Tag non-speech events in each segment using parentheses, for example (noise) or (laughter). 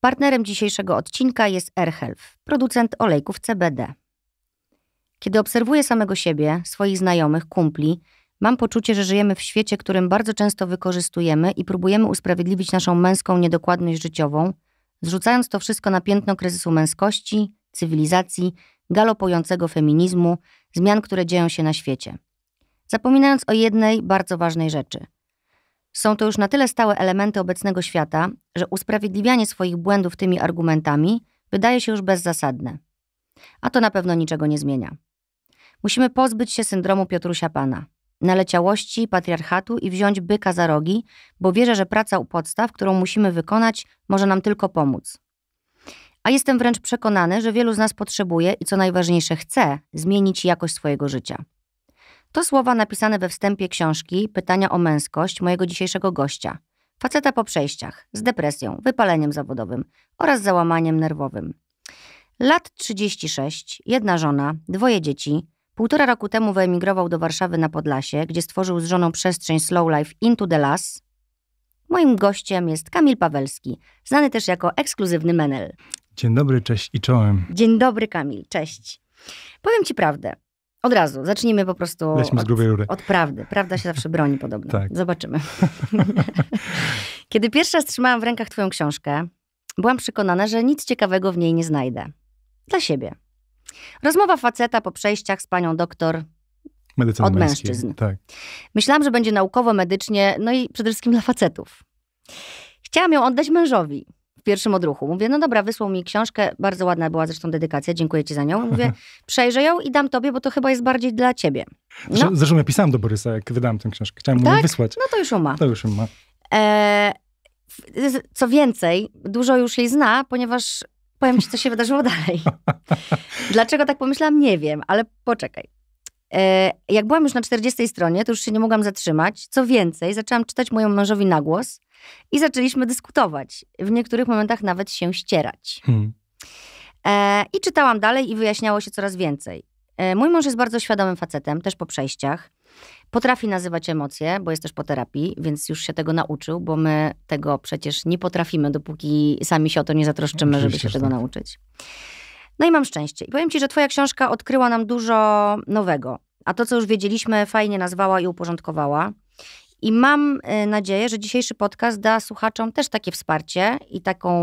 Partnerem dzisiejszego odcinka jest AirHealth, producent olejków CBD. Kiedy obserwuję samego siebie, swoich znajomych, kumpli, mam poczucie, że żyjemy w świecie, którym bardzo często wykorzystujemy i próbujemy usprawiedliwić naszą męską niedokładność życiową – zrzucając to wszystko na piętno kryzysu męskości, cywilizacji, galopującego feminizmu, zmian, które dzieją się na świecie. Zapominając o jednej bardzo ważnej rzeczy. Są to już na tyle stałe elementy obecnego świata, że usprawiedliwianie swoich błędów tymi argumentami wydaje się już bezzasadne. A to na pewno niczego nie zmienia. Musimy pozbyć się syndromu Piotrusia Pana naleciałości patriarchatu i wziąć byka za rogi, bo wierzę, że praca u podstaw, którą musimy wykonać, może nam tylko pomóc. A jestem wręcz przekonany, że wielu z nas potrzebuje i co najważniejsze chce zmienić jakość swojego życia. To słowa napisane we wstępie książki Pytania o męskość mojego dzisiejszego gościa. Faceta po przejściach, z depresją, wypaleniem zawodowym oraz załamaniem nerwowym. Lat 36, jedna żona, dwoje dzieci – Półtora roku temu wyemigrował do Warszawy na Podlasie, gdzie stworzył z żoną przestrzeń Slow Life Into the Las. Moim gościem jest Kamil Pawelski, znany też jako ekskluzywny menel. Dzień dobry, cześć i czołem. Dzień dobry Kamil, cześć. Powiem ci prawdę. Od razu, zacznijmy po prostu Lećmy od, z grubej rury. od prawdy. Prawda się zawsze broni podobno. (laughs) Tak. Zobaczymy. (laughs) Kiedy pierwsza strzymałam w rękach twoją książkę, byłam przekonana, że nic ciekawego w niej nie znajdę. Dla siebie. Rozmowa faceta po przejściach z panią doktor Medycyna od mężczyzn. mężczyzn. Tak. Myślałam, że będzie naukowo-medycznie, no i przede wszystkim dla facetów. Chciałam ją oddać mężowi w pierwszym odruchu. Mówię, no dobra, wysłał mi książkę, bardzo ładna była zresztą dedykacja, dziękuję ci za nią. Mówię, (laughs) przejrzę ją i dam tobie, bo to chyba jest bardziej dla ciebie. No. Zresztą, zresztą ja pisałam do Borysa, jak wydałam tę książkę. Chciałam tak? mu wysłać. No to już ją ma. To już ją ma. E, co więcej, dużo już jej zna, ponieważ powiem ci, co się wydarzyło dalej. (laughs) Dlaczego tak pomyślałam, nie wiem, ale poczekaj. E, jak byłam już na 40 stronie, to już się nie mogłam zatrzymać. Co więcej, zaczęłam czytać mojemu mężowi na głos i zaczęliśmy dyskutować. W niektórych momentach nawet się ścierać. Hmm. E, I czytałam dalej i wyjaśniało się coraz więcej. E, mój mąż jest bardzo świadomym facetem, też po przejściach. Potrafi nazywać emocje, bo jest też po terapii, więc już się tego nauczył, bo my tego przecież nie potrafimy, dopóki sami się o to nie zatroszczymy, żeby się tego tak. nauczyć. No i mam szczęście. I powiem Ci, że Twoja książka odkryła nam dużo nowego, a to, co już wiedzieliśmy, fajnie nazwała i uporządkowała. I mam y, nadzieję, że dzisiejszy podcast da słuchaczom też takie wsparcie i taką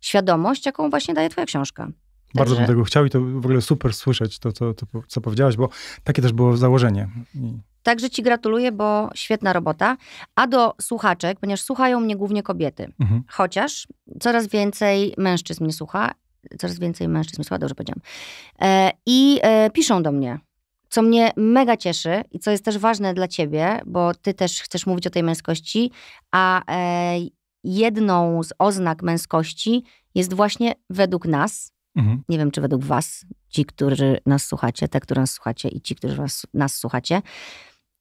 świadomość, jaką właśnie daje Twoja książka. Bardzo bym tego chciał i to w ogóle super słyszeć, to, to, to, co powiedziałaś, bo takie też było założenie. I Także Ci gratuluję, bo świetna robota. A do słuchaczek, ponieważ słuchają mnie głównie kobiety, mhm. chociaż coraz więcej mężczyzn mnie słucha, coraz więcej mężczyzn mnie słucha, dobrze powiedziałam, e, i e, piszą do mnie. Co mnie mega cieszy i co jest też ważne dla ciebie, bo ty też chcesz mówić o tej męskości, a e, jedną z oznak męskości jest właśnie według nas, mhm. nie wiem czy według was, ci, którzy nas słuchacie, te, które nas słuchacie i ci, którzy nas słuchacie,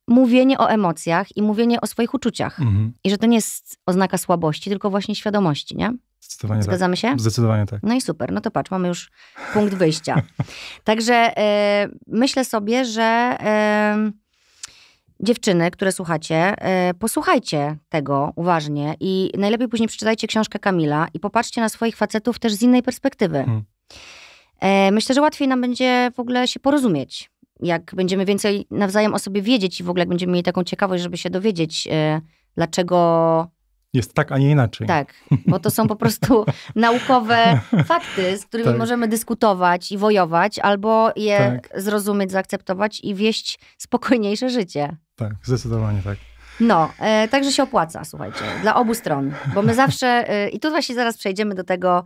mówienie o emocjach i mówienie o swoich uczuciach. Mhm. I że to nie jest oznaka słabości, tylko właśnie świadomości, nie? Zdecydowanie tak. Zgadzamy tak. się? Zdecydowanie tak. No i super, no to patrz, mamy już punkt wyjścia. (laughs) Także y, myślę sobie, że y, dziewczyny, które słuchacie, y, posłuchajcie tego uważnie i najlepiej później przeczytajcie książkę Kamila i popatrzcie na swoich facetów też z innej perspektywy. Hmm. myślę, że łatwiej nam będzie w ogóle się porozumieć jak będziemy więcej nawzajem o sobie wiedzieć i w ogóle jak będziemy mieli taką ciekawość, żeby się dowiedzieć, e, dlaczego. Jest tak, a nie inaczej. Tak, bo to są po (laughs) prostu naukowe fakty, z którymi tak. możemy dyskutować i wojować, albo je tak. zrozumieć, zaakceptować i wieść spokojniejsze życie. Tak, zdecydowanie tak. No, e, także się opłaca, słuchajcie, dla obu stron, bo my zawsze, e, i tu właśnie zaraz przejdziemy do tego,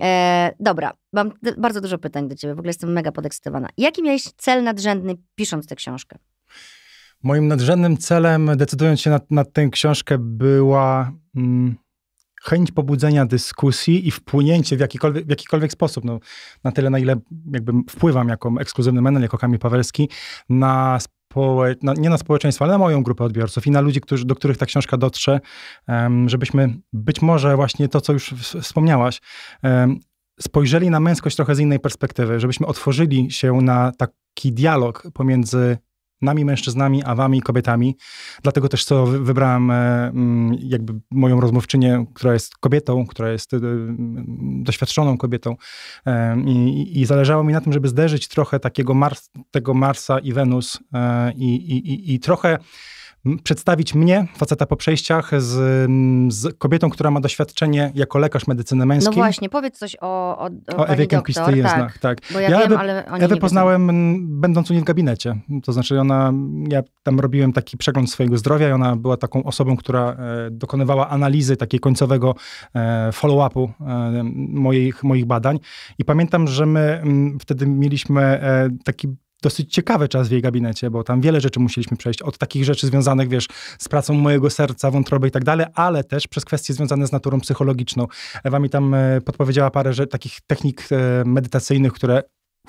E, dobra, mam bardzo dużo pytań do ciebie, w ogóle jestem mega podekscytowana. Jaki miałeś cel nadrzędny pisząc tę książkę? Moim nadrzędnym celem, decydując się na, na tę książkę, była mm, chęć pobudzenia dyskusji i wpłynięcie w jakikolwiek, w jakikolwiek sposób, no, na tyle, na ile jakby wpływam jako ekskluzywny menel, jako Kamil Pawelski, na na, no, nie na społeczeństwo, ale na moją grupę odbiorców i na ludzi, którzy, do których ta książka dotrze, żebyśmy być może właśnie to, co już wspomniałaś, spojrzeli na męskość trochę z innej perspektywy, żebyśmy otworzyli się na taki dialog pomiędzy nami mężczyznami, a wami kobietami. Dlatego też co wybrałem e, mm, jakby moją rozmówczynię, która jest kobietą, która jest e, doświadczoną kobietą e, i, i zależało mi na tym, żeby zderzyć trochę takiego Mars, tego Marsa i Wenus i, i, i trochę przedstawić mnie, faceta po przejściach, z, z, kobietą, która ma doświadczenie jako lekarz medycyny męskiej. No właśnie, powiedz coś o, o, o, o Ewie Kempisty-Jeznach. Tak, tak, Bo ja, ja wiem, Ewę, ale Ewę poznałem będąc u niej w gabinecie. To znaczy ona, ja tam robiłem taki przegląd swojego zdrowia i ona była taką osobą, która e, dokonywała analizy takiego końcowego e, follow-upu e, moich, moich badań. I pamiętam, że my m, wtedy mieliśmy e, taki dosyć ciekawy czas w jej gabinecie, bo tam wiele rzeczy musieliśmy przejść, od takich rzeczy związanych, wiesz, z pracą mojego serca, wątroby i tak dalej, ale też przez kwestie związane z naturą psychologiczną. Ewa mi tam e, podpowiedziała parę rzeczy, takich technik e, medytacyjnych, które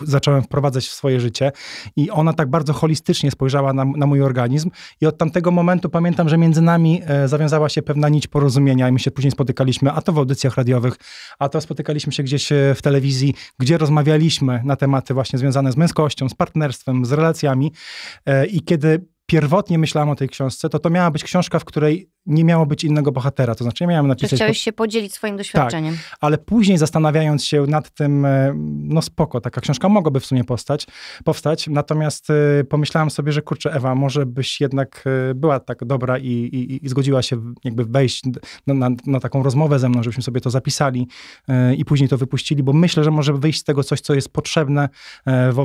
zacząłem wprowadzać w swoje życie. I ona tak bardzo holistycznie spojrzała na, na mój organizm. I od tamtego momentu pamiętam, że między nami e, zawiązała się pewna nić porozumienia i my się później spotykaliśmy, a to w audycjach radiowych, a to spotykaliśmy się gdzieś e, w telewizji, gdzie rozmawialiśmy na tematy właśnie związane z męskością, z partnerstwem, z relacjami. E, I kiedy pierwotnie myślałam o tej książce, to to miała być książka, w której nie miało być innego bohatera. To znaczy, nie miałem napisać... Czy chciałeś się podzielić swoim doświadczeniem. Tak, ale później zastanawiając się nad tym, e, no spoko, taka książka mogłaby w sumie powstać, powstać. natomiast e, pomyślałam sobie, że kurczę, Ewa, może byś jednak e, była tak dobra i, i, i zgodziła się jakby wejść na, no, na, na, taką rozmowę ze mną, żebyśmy sobie to zapisali i później to wypuścili, bo myślę, że może wyjść z tego coś, co jest potrzebne w,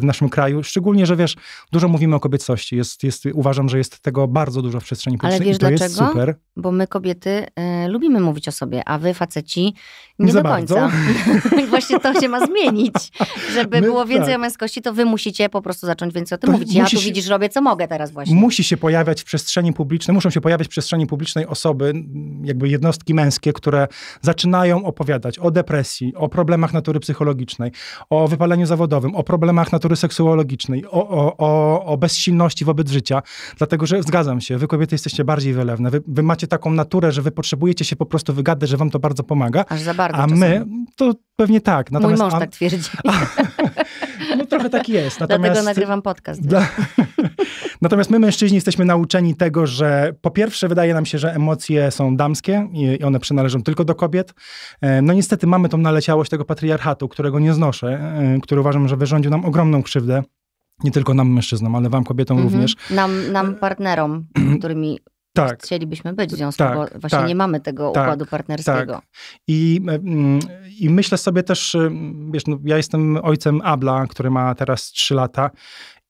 w naszym kraju. Szczególnie, że wiesz, dużo mówimy o kobiecości. Jest, jest, uważam, że jest tego bardzo dużo w przestrzeni publicznej. Ale wiesz dlaczego? dlatego, Super. bo my kobiety y, lubimy mówić o sobie, a wy faceci nie, nie do końca. I (laughs) właśnie to się ma zmienić. Żeby my, było więcej tak. o męskości, to wy musicie po prostu zacząć więcej o tym to mówić. Ja tu się, widzisz, robię co mogę teraz właśnie. Musi się pojawiać w przestrzeni publicznej, muszą się pojawiać w przestrzeni publicznej osoby, jakby jednostki męskie, które zaczynają opowiadać o depresji, o problemach natury psychologicznej, o wypaleniu zawodowym, o problemach natury seksuologicznej, o, o, o, o bezsilności wobec życia, dlatego że zgadzam się, wy kobiety jesteście bardziej wyle królewne. Wy, wy, macie taką naturę, że wy potrzebujecie się po prostu wygadać, że wam to bardzo pomaga. Aż za bardzo. A czasami. my, to pewnie tak. Natomiast, Mój mąż tak twierdzi. (laughs) A, no trochę tak jest. Natomiast, Dlatego nagrywam podcast. Dla, (laughs) natomiast my mężczyźni jesteśmy nauczeni tego, że po pierwsze wydaje nam się, że emocje są damskie i one przynależą tylko do kobiet. E, no niestety mamy tą naleciałość tego patriarchatu, którego nie znoszę, e, który uważam, że wyrządził nam ogromną krzywdę. Nie tylko nam mężczyznom, ale wam kobietom mhm. również. Nam, nam partnerom, (clears throat) którymi tak. chcielibyśmy być w związku, tak, bo właśnie tak, nie mamy tego tak, układu tak. partnerskiego. I, mm, I myślę sobie też, y, wiesz, no, ja jestem ojcem Abla, który ma teraz 3 lata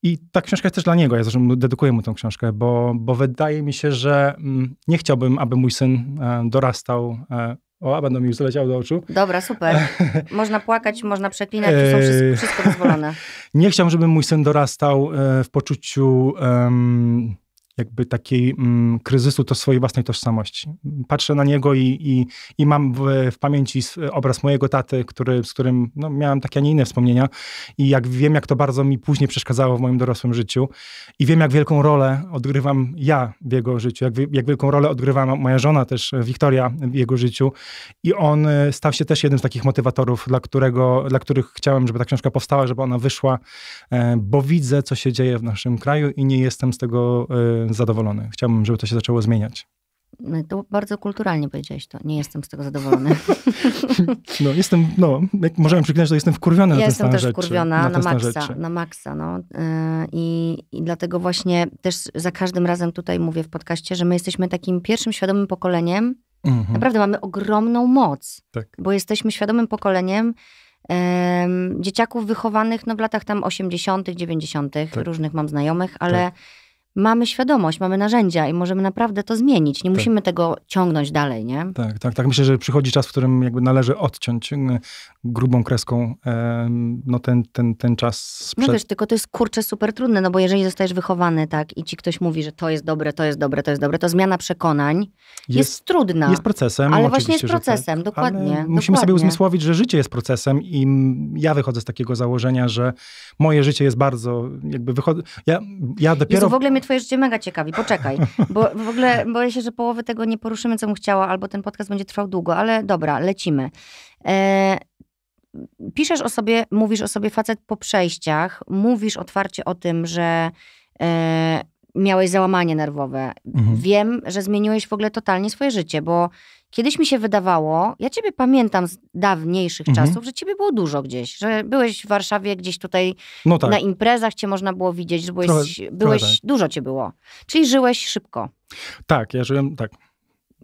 i ta książka jest też dla niego. Ja zresztą dedykuję mu tą książkę, bo, bo wydaje mi się, że mm, nie chciałbym, aby mój syn e, dorastał e, o, a będą mi już zaleciało do oczu. Dobra, super. (laughs) Można płakać, można przeklinać, to są wszystko, wszystko dozwolone. (laughs) Nie chciałbym, żeby mój syn dorastał e, w poczuciu um, jakby takiej mm, kryzysu to swojej własnej tożsamości. Patrzę na niego i, i, i mam w, w, pamięci obraz mojego taty, który, z którym no, miałem takie, a nie inne wspomnienia i jak wiem, jak to bardzo mi później przeszkadzało w moim dorosłym życiu i wiem, jak wielką rolę odgrywam ja w jego życiu, jak, jak wielką rolę odgrywa moja żona też, e, Wiktoria, w jego życiu i on e, stał się też jednym z takich motywatorów, dla, którego, dla których chciałem, żeby ta książka powstała, żeby ona wyszła, e, bo widzę, co się dzieje w naszym kraju i nie jestem z tego zadowolony. Chciałbym, żeby to się zaczęło zmieniać. No, to bardzo kulturalnie powiedziałeś to. Nie jestem z tego zadowolony. (laughs) No, jestem, no, jak możemy przyklinać, to jestem wkurwiona ja na jestem też wkurwiona na, maksa, rzeczy. na maksa, no. Y, I, I dlatego właśnie też za każdym razem tutaj mówię w podcaście, że my jesteśmy takim pierwszym świadomym pokoleniem. Mhm. Naprawdę mamy ogromną moc, tak. bo jesteśmy świadomym pokoleniem, dzieciaków wychowanych no, w latach tam 80., 90., tak. różnych mam znajomych, ale tak mamy świadomość, mamy narzędzia i możemy naprawdę to zmienić. Nie tak. musimy tego ciągnąć dalej, nie? Tak, tak, tak. Myślę, że przychodzi czas, w którym jakby należy odciąć y, grubą kreską no ten, ten, ten czas sprzed... No wiesz, tylko to jest kurczę super trudne, no bo jeżeli zostajesz wychowany tak i ci ktoś mówi, że to jest dobre, to jest dobre, to jest dobre, to zmiana przekonań jest, jest trudna. Jest procesem. Ale właśnie jest tak, procesem, tak, dokładnie. Musimy dokładnie. sobie uzmysłowić, że życie jest procesem i ja wychodzę z takiego założenia, że moje życie jest bardzo jakby wychodzę... Ja, ja dopiero... Jezu, w ogóle mnie twoje życie mega ciekawi, poczekaj, bo w ogóle boję się, że połowy tego nie poruszymy, co bym chciała, albo ten podcast będzie trwał długo, ale dobra, lecimy. E piszesz o sobie, mówisz o sobie facet po przejściach, mówisz otwarcie o tym, że e, miałeś załamanie nerwowe. Mhm. Wiem, że zmieniłeś w ogóle totalnie swoje życie, bo kiedyś mi się wydawało, ja ciebie pamiętam z dawniejszych mhm. czasów, że ciebie było dużo gdzieś, że byłeś w Warszawie gdzieś tutaj no tak. na imprezach, cię można było widzieć, że byłeś, trochę, byłeś trochę tak. dużo cię było. Czyli żyłeś szybko. Tak, ja żyłem, tak.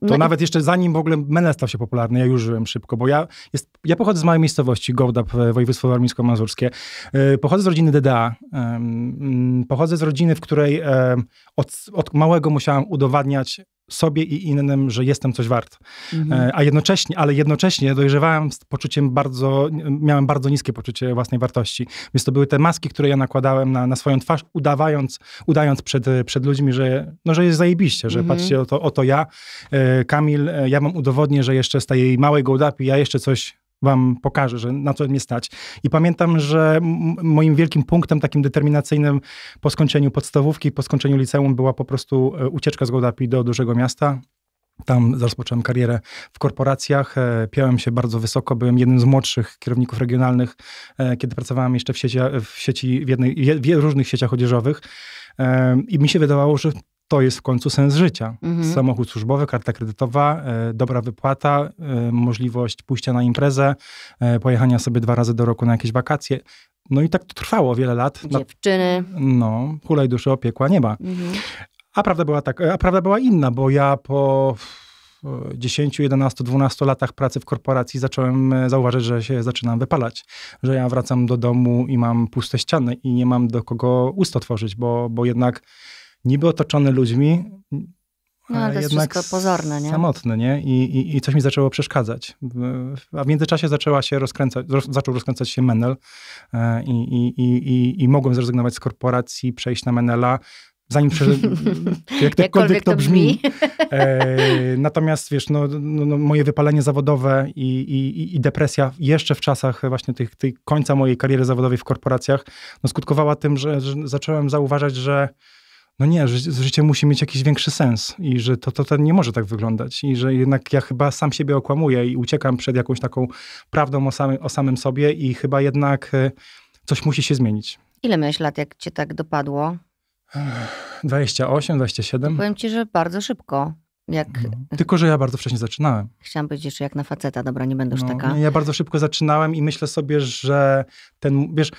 To no nawet i... jeszcze zanim w ogóle Menel stał się popularny, ja już żyłem szybko, bo ja, jest, ja pochodzę z małej miejscowości, Gołdap, e, województwo warmińsko-mazurskie. E, pochodzę z rodziny DDA. E, mm, pochodzę z rodziny, w której od, od małego musiałam udowadniać sobie i innym, że jestem coś wart. Mhm. E, a jednocześnie, ale jednocześnie dojrzewałem z poczuciem bardzo, miałem bardzo niskie poczucie własnej wartości. Więc to były te maski, które ja nakładałem na, na swoją twarz, udawając, udając przed, przed ludźmi, że, no, że jest zajebiście, że mhm. patrzcie, oto, oto ja, e, Kamil, e, ja mam udowodnię, że jeszcze z tej małej gołdapi ja jeszcze coś wam pokażę, że na co mnie stać. I pamiętam, że moim wielkim punktem takim determinacyjnym po skończeniu podstawówki, po skończeniu liceum była po prostu e, ucieczka z Gołdapi do dużego miasta. Tam rozpocząłem karierę w korporacjach, e, piąłem się bardzo wysoko, byłem jednym z młodszych kierowników regionalnych, e, kiedy pracowałem jeszcze w sieci, w, sieci, w, jednej, w różnych sieciach odzieżowych. I mi się wydawało, że to jest w końcu sens życia. Mhm. Samochód służbowy, karta kredytowa, e, dobra wypłata, e, możliwość pójścia na imprezę, e, pojechania sobie dwa razy do roku na jakieś wakacje. No i tak to trwało wiele lat. Dziewczyny. No, hulaj duszy opiekła nieba. Mhm. A prawda była tak, a prawda była inna, bo ja po 10, 11, 12 latach pracy w korporacji zacząłem zauważyć, że się zaczynam wypalać, że ja wracam do domu i mam puste ściany i nie mam do kogo ust otworzyć, bo, bo jednak niby otoczony ludźmi, no, ale to jednak pozorne, nie? samotny, nie? I, i, I coś mi zaczęło przeszkadzać. A w międzyczasie zaczęła się rozkręcać, roz, zaczął rozkręcać się Menel e, i, i, i, i mogłem zrezygnować z korporacji, przejść na Menela, zanim przeżył, (laughs) jakkolwiek to brzmi. E, natomiast wiesz, no, no, no moje wypalenie zawodowe i, i, i, depresja jeszcze w czasach właśnie tych, tych końca mojej kariery zawodowej w korporacjach no, skutkowała tym, że, że zacząłem zauważać, że no nie, że życie musi mieć jakiś większy sens i że to, to, to nie może tak wyglądać i że jednak ja chyba sam siebie okłamuję i uciekam przed jakąś taką prawdą o, samy, o samym sobie i chyba jednak e, coś musi się zmienić. Ile miałeś lat, jak cię tak dopadło? 28, 27. powiem ci, że bardzo szybko. Jak... No, tylko, że ja bardzo wcześnie zaczynałem. Chciałam powiedzieć jeszcze jak na faceta, dobra, nie będę już no, taka. Ja bardzo szybko zaczynałem i myślę sobie, że ten, wiesz,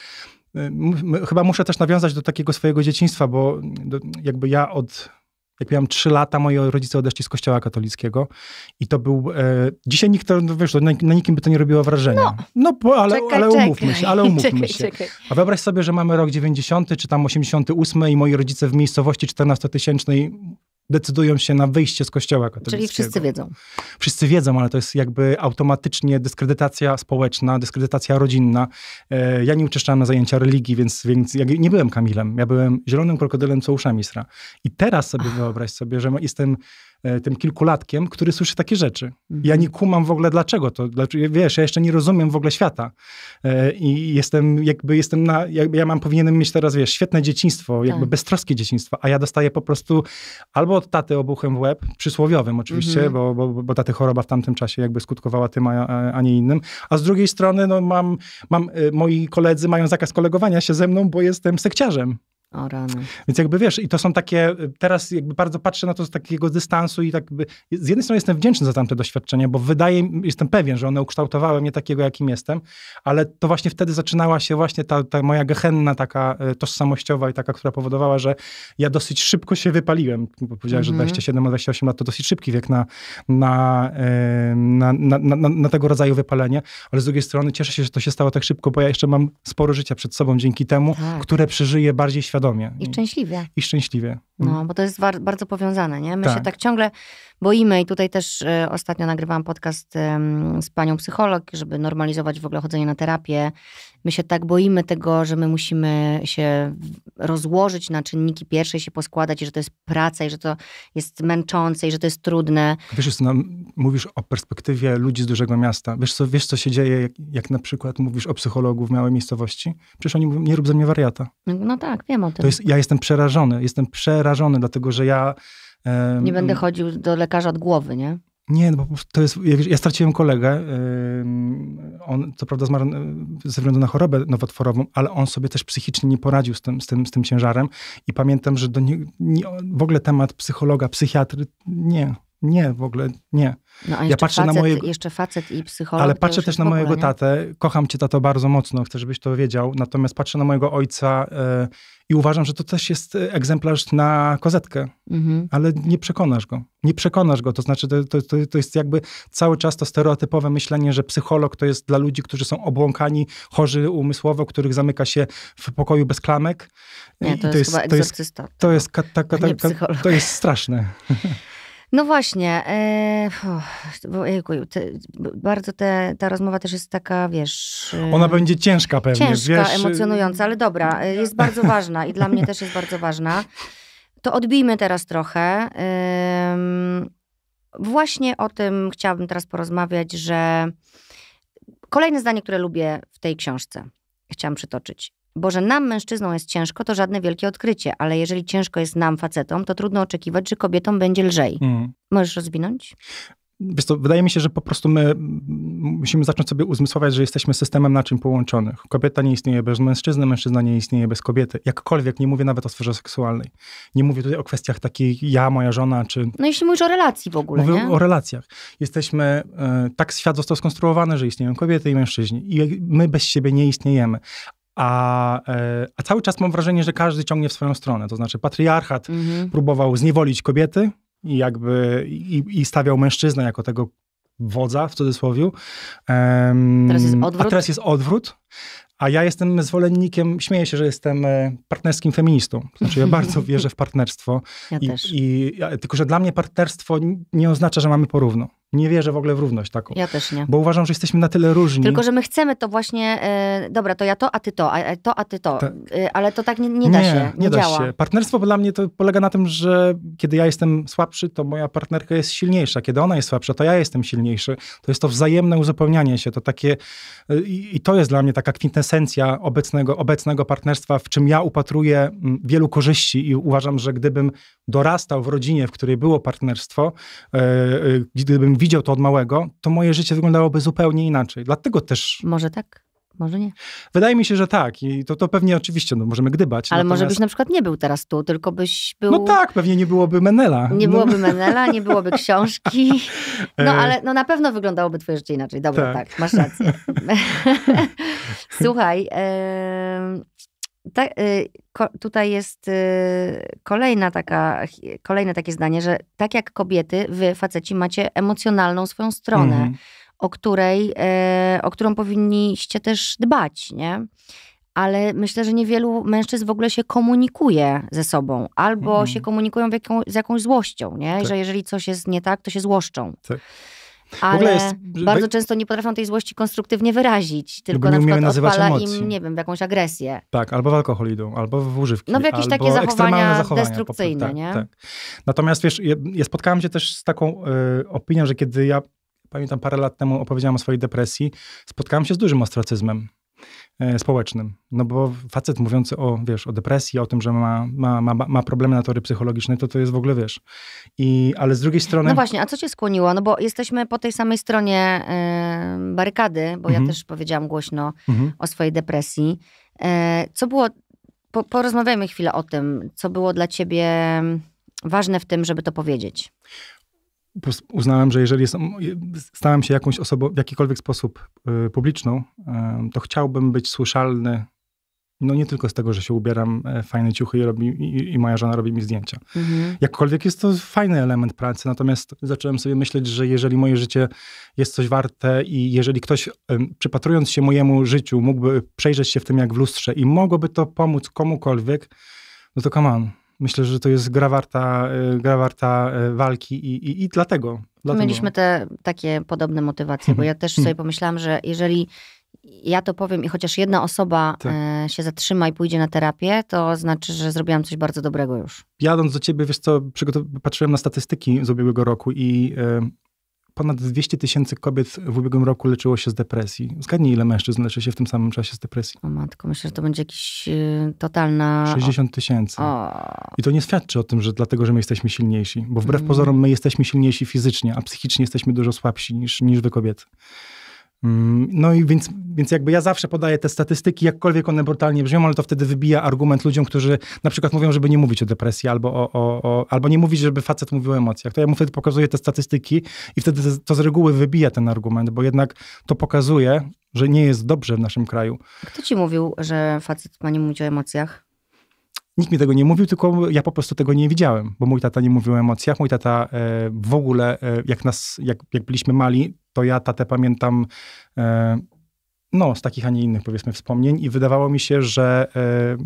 Y, chyba muszę też nawiązać do takiego swojego dzieciństwa, bo mm, do, jakby ja od jak miałem 3 lata, moi rodzice odeszli z kościoła katolickiego i to był... E, dzisiaj nikt, to, no wiesz, na, na, nikim by to nie robiło wrażenia. No, no bo, ale, czekaj, ale umówmy czekaj. się, ale umówmy (laughs) czekaj, się. A wyobraź sobie, że mamy rok 90 czy tam 88 i moi rodzice w miejscowości 14-tysięcznej decydują się na wyjście z kościoła katolickiego. Czyli wszyscy wiedzą. Wszyscy wiedzą, ale to jest jakby automatycznie dyskredytacja społeczna, dyskredytacja rodzinna. E, ja nie uczęszczałem na zajęcia religii, więc, więc ja nie byłem Kamilem. Ja byłem zielonym krokodylem, co usza misra. I teraz sobie Ach. wyobraź sobie, że jestem E, tym kilkulatkiem, który słyszy takie rzeczy. Mhm. Ja nie kumam w ogóle dlaczego to, dlaczego, wiesz, ja jeszcze nie rozumiem w ogóle świata e, i jestem, jakby jestem na, jakby ja mam, powinienem mieć teraz, wiesz, świetne dzieciństwo, jakby tak. beztroskie dzieciństwo, a ja dostaję po prostu albo od taty obuchem w łeb, przysłowiowym oczywiście, mhm. bo, bo, bo taty choroba w tamtym czasie jakby skutkowała tym, a, a nie innym, a z drugiej strony, no mam, mam, e, moi koledzy mają zakaz kolegowania się ze mną, bo jestem sekciarzem. O rany. Więc jakby wiesz, i to są takie, teraz jakby bardzo patrzę na to z takiego dystansu i tak z jednej strony jestem wdzięczny za tamte doświadczenie, bo wydaje, jestem pewien, że one ukształtowały mnie takiego, jakim jestem, ale to właśnie wtedy zaczynała się właśnie ta, ta moja gehenna taka tożsamościowa i taka, która powodowała, że ja dosyć szybko się wypaliłem. Powiedziałeś, mm że 27-28 lat to dosyć szybki wiek na na, na, na, na, na tego rodzaju wypalenie, ale z drugiej strony cieszę się, że to się stało tak szybko, bo ja jeszcze mam sporo życia przed sobą dzięki temu, tak. które przeżyję bardziej świadomie świadomie. I szczęśliwie. I szczęśliwie. No, bo to jest bardzo powiązane, nie? My tak. się tak, tak ciągle boimy. I tutaj też e, ostatnio nagrywałam podcast z panią psycholog, żeby normalizować w ogóle chodzenie na terapię. My się tak boimy tego, że my musimy się rozłożyć na czynniki pierwsze, się poskładać i że to jest praca i że to jest męczące i że to jest trudne. Wiesz co, no, mówisz o perspektywie ludzi z dużego miasta. Wiesz co, wiesz, co się dzieje, jak, jak na przykład mówisz o psychologu w małej miejscowości? Przecież oni mówią, nie rób ze mnie wariata. No tak, wiem o tym. To jest, ja jestem przerażony, jestem przerażony, dlatego że ja nie będę chodził do lekarza od głowy, nie? Nie, no bo to jest, ja straciłem kolegę, on co prawda zmarł ze względu na chorobę nowotworową, ale on sobie też psychicznie nie poradził z tym, z tym, z tym ciężarem i pamiętam, że do nie, nie w ogóle temat psychologa, psychiatry, nie, nie, w ogóle nie. No, a ja patrzę facet, na mojego, jeszcze facet i psycholog. Ale patrzę też na mojego nie? tatę. Kocham cię, tato, bardzo mocno. Chcę, żebyś to wiedział. Natomiast patrzę na mojego ojca y, i uważam, że to też jest e, egzemplarz na kozetkę. Mhm. Ale nie przekonasz go. Nie przekonasz go. To znaczy, to, to, to jest jakby cały czas to stereotypowe myślenie, że psycholog to jest dla ludzi, którzy są obłąkani, chorzy umysłowo, których zamyka się w pokoju bez klamek. Nie, to, jest, to jest, chyba egzorcysta. To jest, to jest, (laughs) to jest straszne. (laughs) No właśnie, e, bo, te, bardzo te, ta rozmowa też jest taka, wiesz... E, Ona będzie ciężka pewnie, ciężka, wiesz... emocjonująca, ale dobra, e, e, jest bardzo ważna i dla mnie też jest bardzo ważna. To odbijmy teraz trochę. Właśnie o tym chciałabym teraz porozmawiać, że kolejne zdanie, które lubię w tej książce, chciałam przytoczyć bo że nam mężczyznom jest ciężko, to żadne wielkie odkrycie, ale jeżeli ciężko jest nam facetom, to trudno oczekiwać, że kobietom będzie lżej. Mm. Możesz rozwinąć? Wiesz co, wydaje mi się, że po prostu my musimy zacząć sobie uzmysłować, że jesteśmy systemem naczyń połączonych. Kobieta nie istnieje bez mężczyzny, mężczyzna nie istnieje bez kobiety. Jakkolwiek, nie mówię nawet o sferze seksualnej. Nie mówię tutaj o kwestiach takich ja, moja żona, czy... No jeśli mówisz o relacji w ogóle, Mówię nie? o relacjach. Jesteśmy, e, tak świat został skonstruowany, że istnieją kobiety i mężczyźni. I my bez siebie nie istniejemy a, e, a cały czas mam wrażenie, że każdy ciągnie w swoją stronę. To znaczy, patriarchat mhm. próbował zniewolić kobiety i jakby i, i stawiał mężczyznę jako tego wodza w cudzysłowie. Um, teraz jest odwrót. A teraz jest odwrót. A ja jestem zwolennikiem, śmieję się, że jestem e, partnerskim feministą. Znaczy, ja bardzo (laughs) wierzę w partnerstwo. Ja i, też. I, tylko, że dla mnie partnerstwo nie oznacza, że mamy porówno nie wierzę w ogóle w równość taką. Ja też nie. Bo uważam, że jesteśmy na tyle różni. Tylko, że my chcemy to właśnie, y, dobra, to ja to, a ty to, a to, a ty to. Y, ale to tak nie, nie da nie, się. Nie, nie da działa. się. Partnerstwo dla mnie to polega na tym, że kiedy ja jestem słabszy, to moja partnerka jest silniejsza. Kiedy ona jest słabsza, to ja jestem silniejszy. To jest to wzajemne uzupełnianie się. To takie, e, i to jest dla mnie taka kwintesencja obecnego, obecnego partnerstwa, w czym ja upatruję mm, wielu korzyści i uważam, że gdybym dorastał w rodzinie, w której było partnerstwo, gdybym widział to od małego, to moje życie wyglądałoby zupełnie inaczej. Dlatego też. Może tak? Może nie? Wydaje mi się, że tak. I to, to pewnie oczywiście, no możemy gdybać. Ale natomiast... może byś na przykład nie był teraz tu, tylko byś był... No tak, pewnie nie byłoby Menela. Nie no. byłoby Menela, nie byłoby książki. (laughs) No e- ale no, na pewno wyglądałoby twoje życie inaczej. Dobra, tak, tak masz rację. (laughs) (laughs) Słuchaj, ta, y, tutaj jest y, kolejna taka, kolejne takie zdanie, że tak jak kobiety, wy, faceci, macie emocjonalną swoją stronę, mm. o, której, e, o którą powinniście też dbać, nie? ale myślę, że niewielu mężczyzn w ogóle się komunikuje ze sobą, albo mm. się mhm. komunikują jaką, z jakąś złością, nie? Tak. że jeżeli coś jest nie tak, to się złoszczą. Tak. Ale jest... bardzo często nie potrafią tej złości konstruktywnie wyrazić, tylko na przykład nazywać odpala emocji. im, nie wiem, jakąś agresję. Tak, albo w alkohol idą, albo w używki. No w jakieś takie zachowania, zachowania destrukcyjne, tak, nie? Tak. Natomiast wiesz, ja, ja spotkałem się też z taką y, opinią, że kiedy ja, pamiętam parę lat temu opowiedziałem o swojej depresji, spotkałem się z dużym ostracyzmem. E, społecznym. No bo facet mówiący o, wiesz, o depresji, o tym, że ma, ma, ma, ma problemy natury psychologicznej, to to jest w ogóle, wiesz. I, ale z drugiej strony... No właśnie, a co cię skłoniło? No bo jesteśmy po tej samej stronie yy, barykady, bo mhm. ja też powiedziałam głośno mhm. o swojej depresji. Yy, co było... Po, porozmawiajmy chwilę o tym, co było dla ciebie ważne w tym, żeby to powiedzieć uznałem, że jeżeli stałem się jakąś osobą w jakikolwiek sposób y, publiczną, to chciałbym być słyszalny. No nie tylko z tego, że się ubieram e, fajne ciuchy i, robi, i, i moja żona robi mi zdjęcia. Mhm. Jakkolwiek jest to fajny element pracy, natomiast zacząłem sobie myśleć, że jeżeli moje życie jest coś warte i jeżeli ktoś, przypatrując się mojemu życiu, mógłby przejrzeć się w tym jak w lustrze i mogłoby to pomóc komukolwiek, no to come on, myślę, że to jest gra warta, e, gra warta e, walki i, i, i dlatego, dlatego. Mieliśmy te takie podobne motywacje, bo ja też mhm. sobie pomyślałam, że jeżeli ja to powiem i chociaż jedna osoba tak. E, się zatrzyma i pójdzie na terapię, to znaczy, że zrobiłam coś bardzo dobrego już. Jadąc do ciebie, wiesz co, patrzyłem na statystyki z ubiegłego roku i ponad 200 tysięcy kobiet w ubiegłym roku leczyło się z depresji. Zgadnij, ile mężczyzn leczy się w tym samym czasie z depresji. O matko, myślę, że to będzie jakiś y, totalna... 60 tysięcy. I to nie świadczy o tym, że dlatego, że my jesteśmy silniejsi, bo wbrew mm. pozorom my jesteśmy silniejsi fizycznie, a psychicznie jesteśmy dużo słabsi niż, niż wy kobiety. Mm, no i więc, więc jakby ja zawsze podaję te statystyki, jakkolwiek one brutalnie brzmią, ale to wtedy wybija argument ludziom, którzy na przykład mówią, żeby nie mówić o depresji albo, o, o, o albo nie mówić, żeby facet mówił o emocjach. To ja mu wtedy pokazuję te statystyki i wtedy to z reguły wybija ten argument, bo jednak to pokazuje, że nie jest dobrze w naszym kraju. Kto ci mówił, że facet ma nie mówić o emocjach? Nikt mi tego nie mówił, tylko ja po prostu tego nie widziałem, bo mój tata nie mówił o emocjach. Mój tata e, w ogóle, e, jak nas, jak, jak byliśmy mali, to ja tatę pamiętam e, no, z takich, a nie innych, powiedzmy, wspomnień i wydawało mi się, że, e,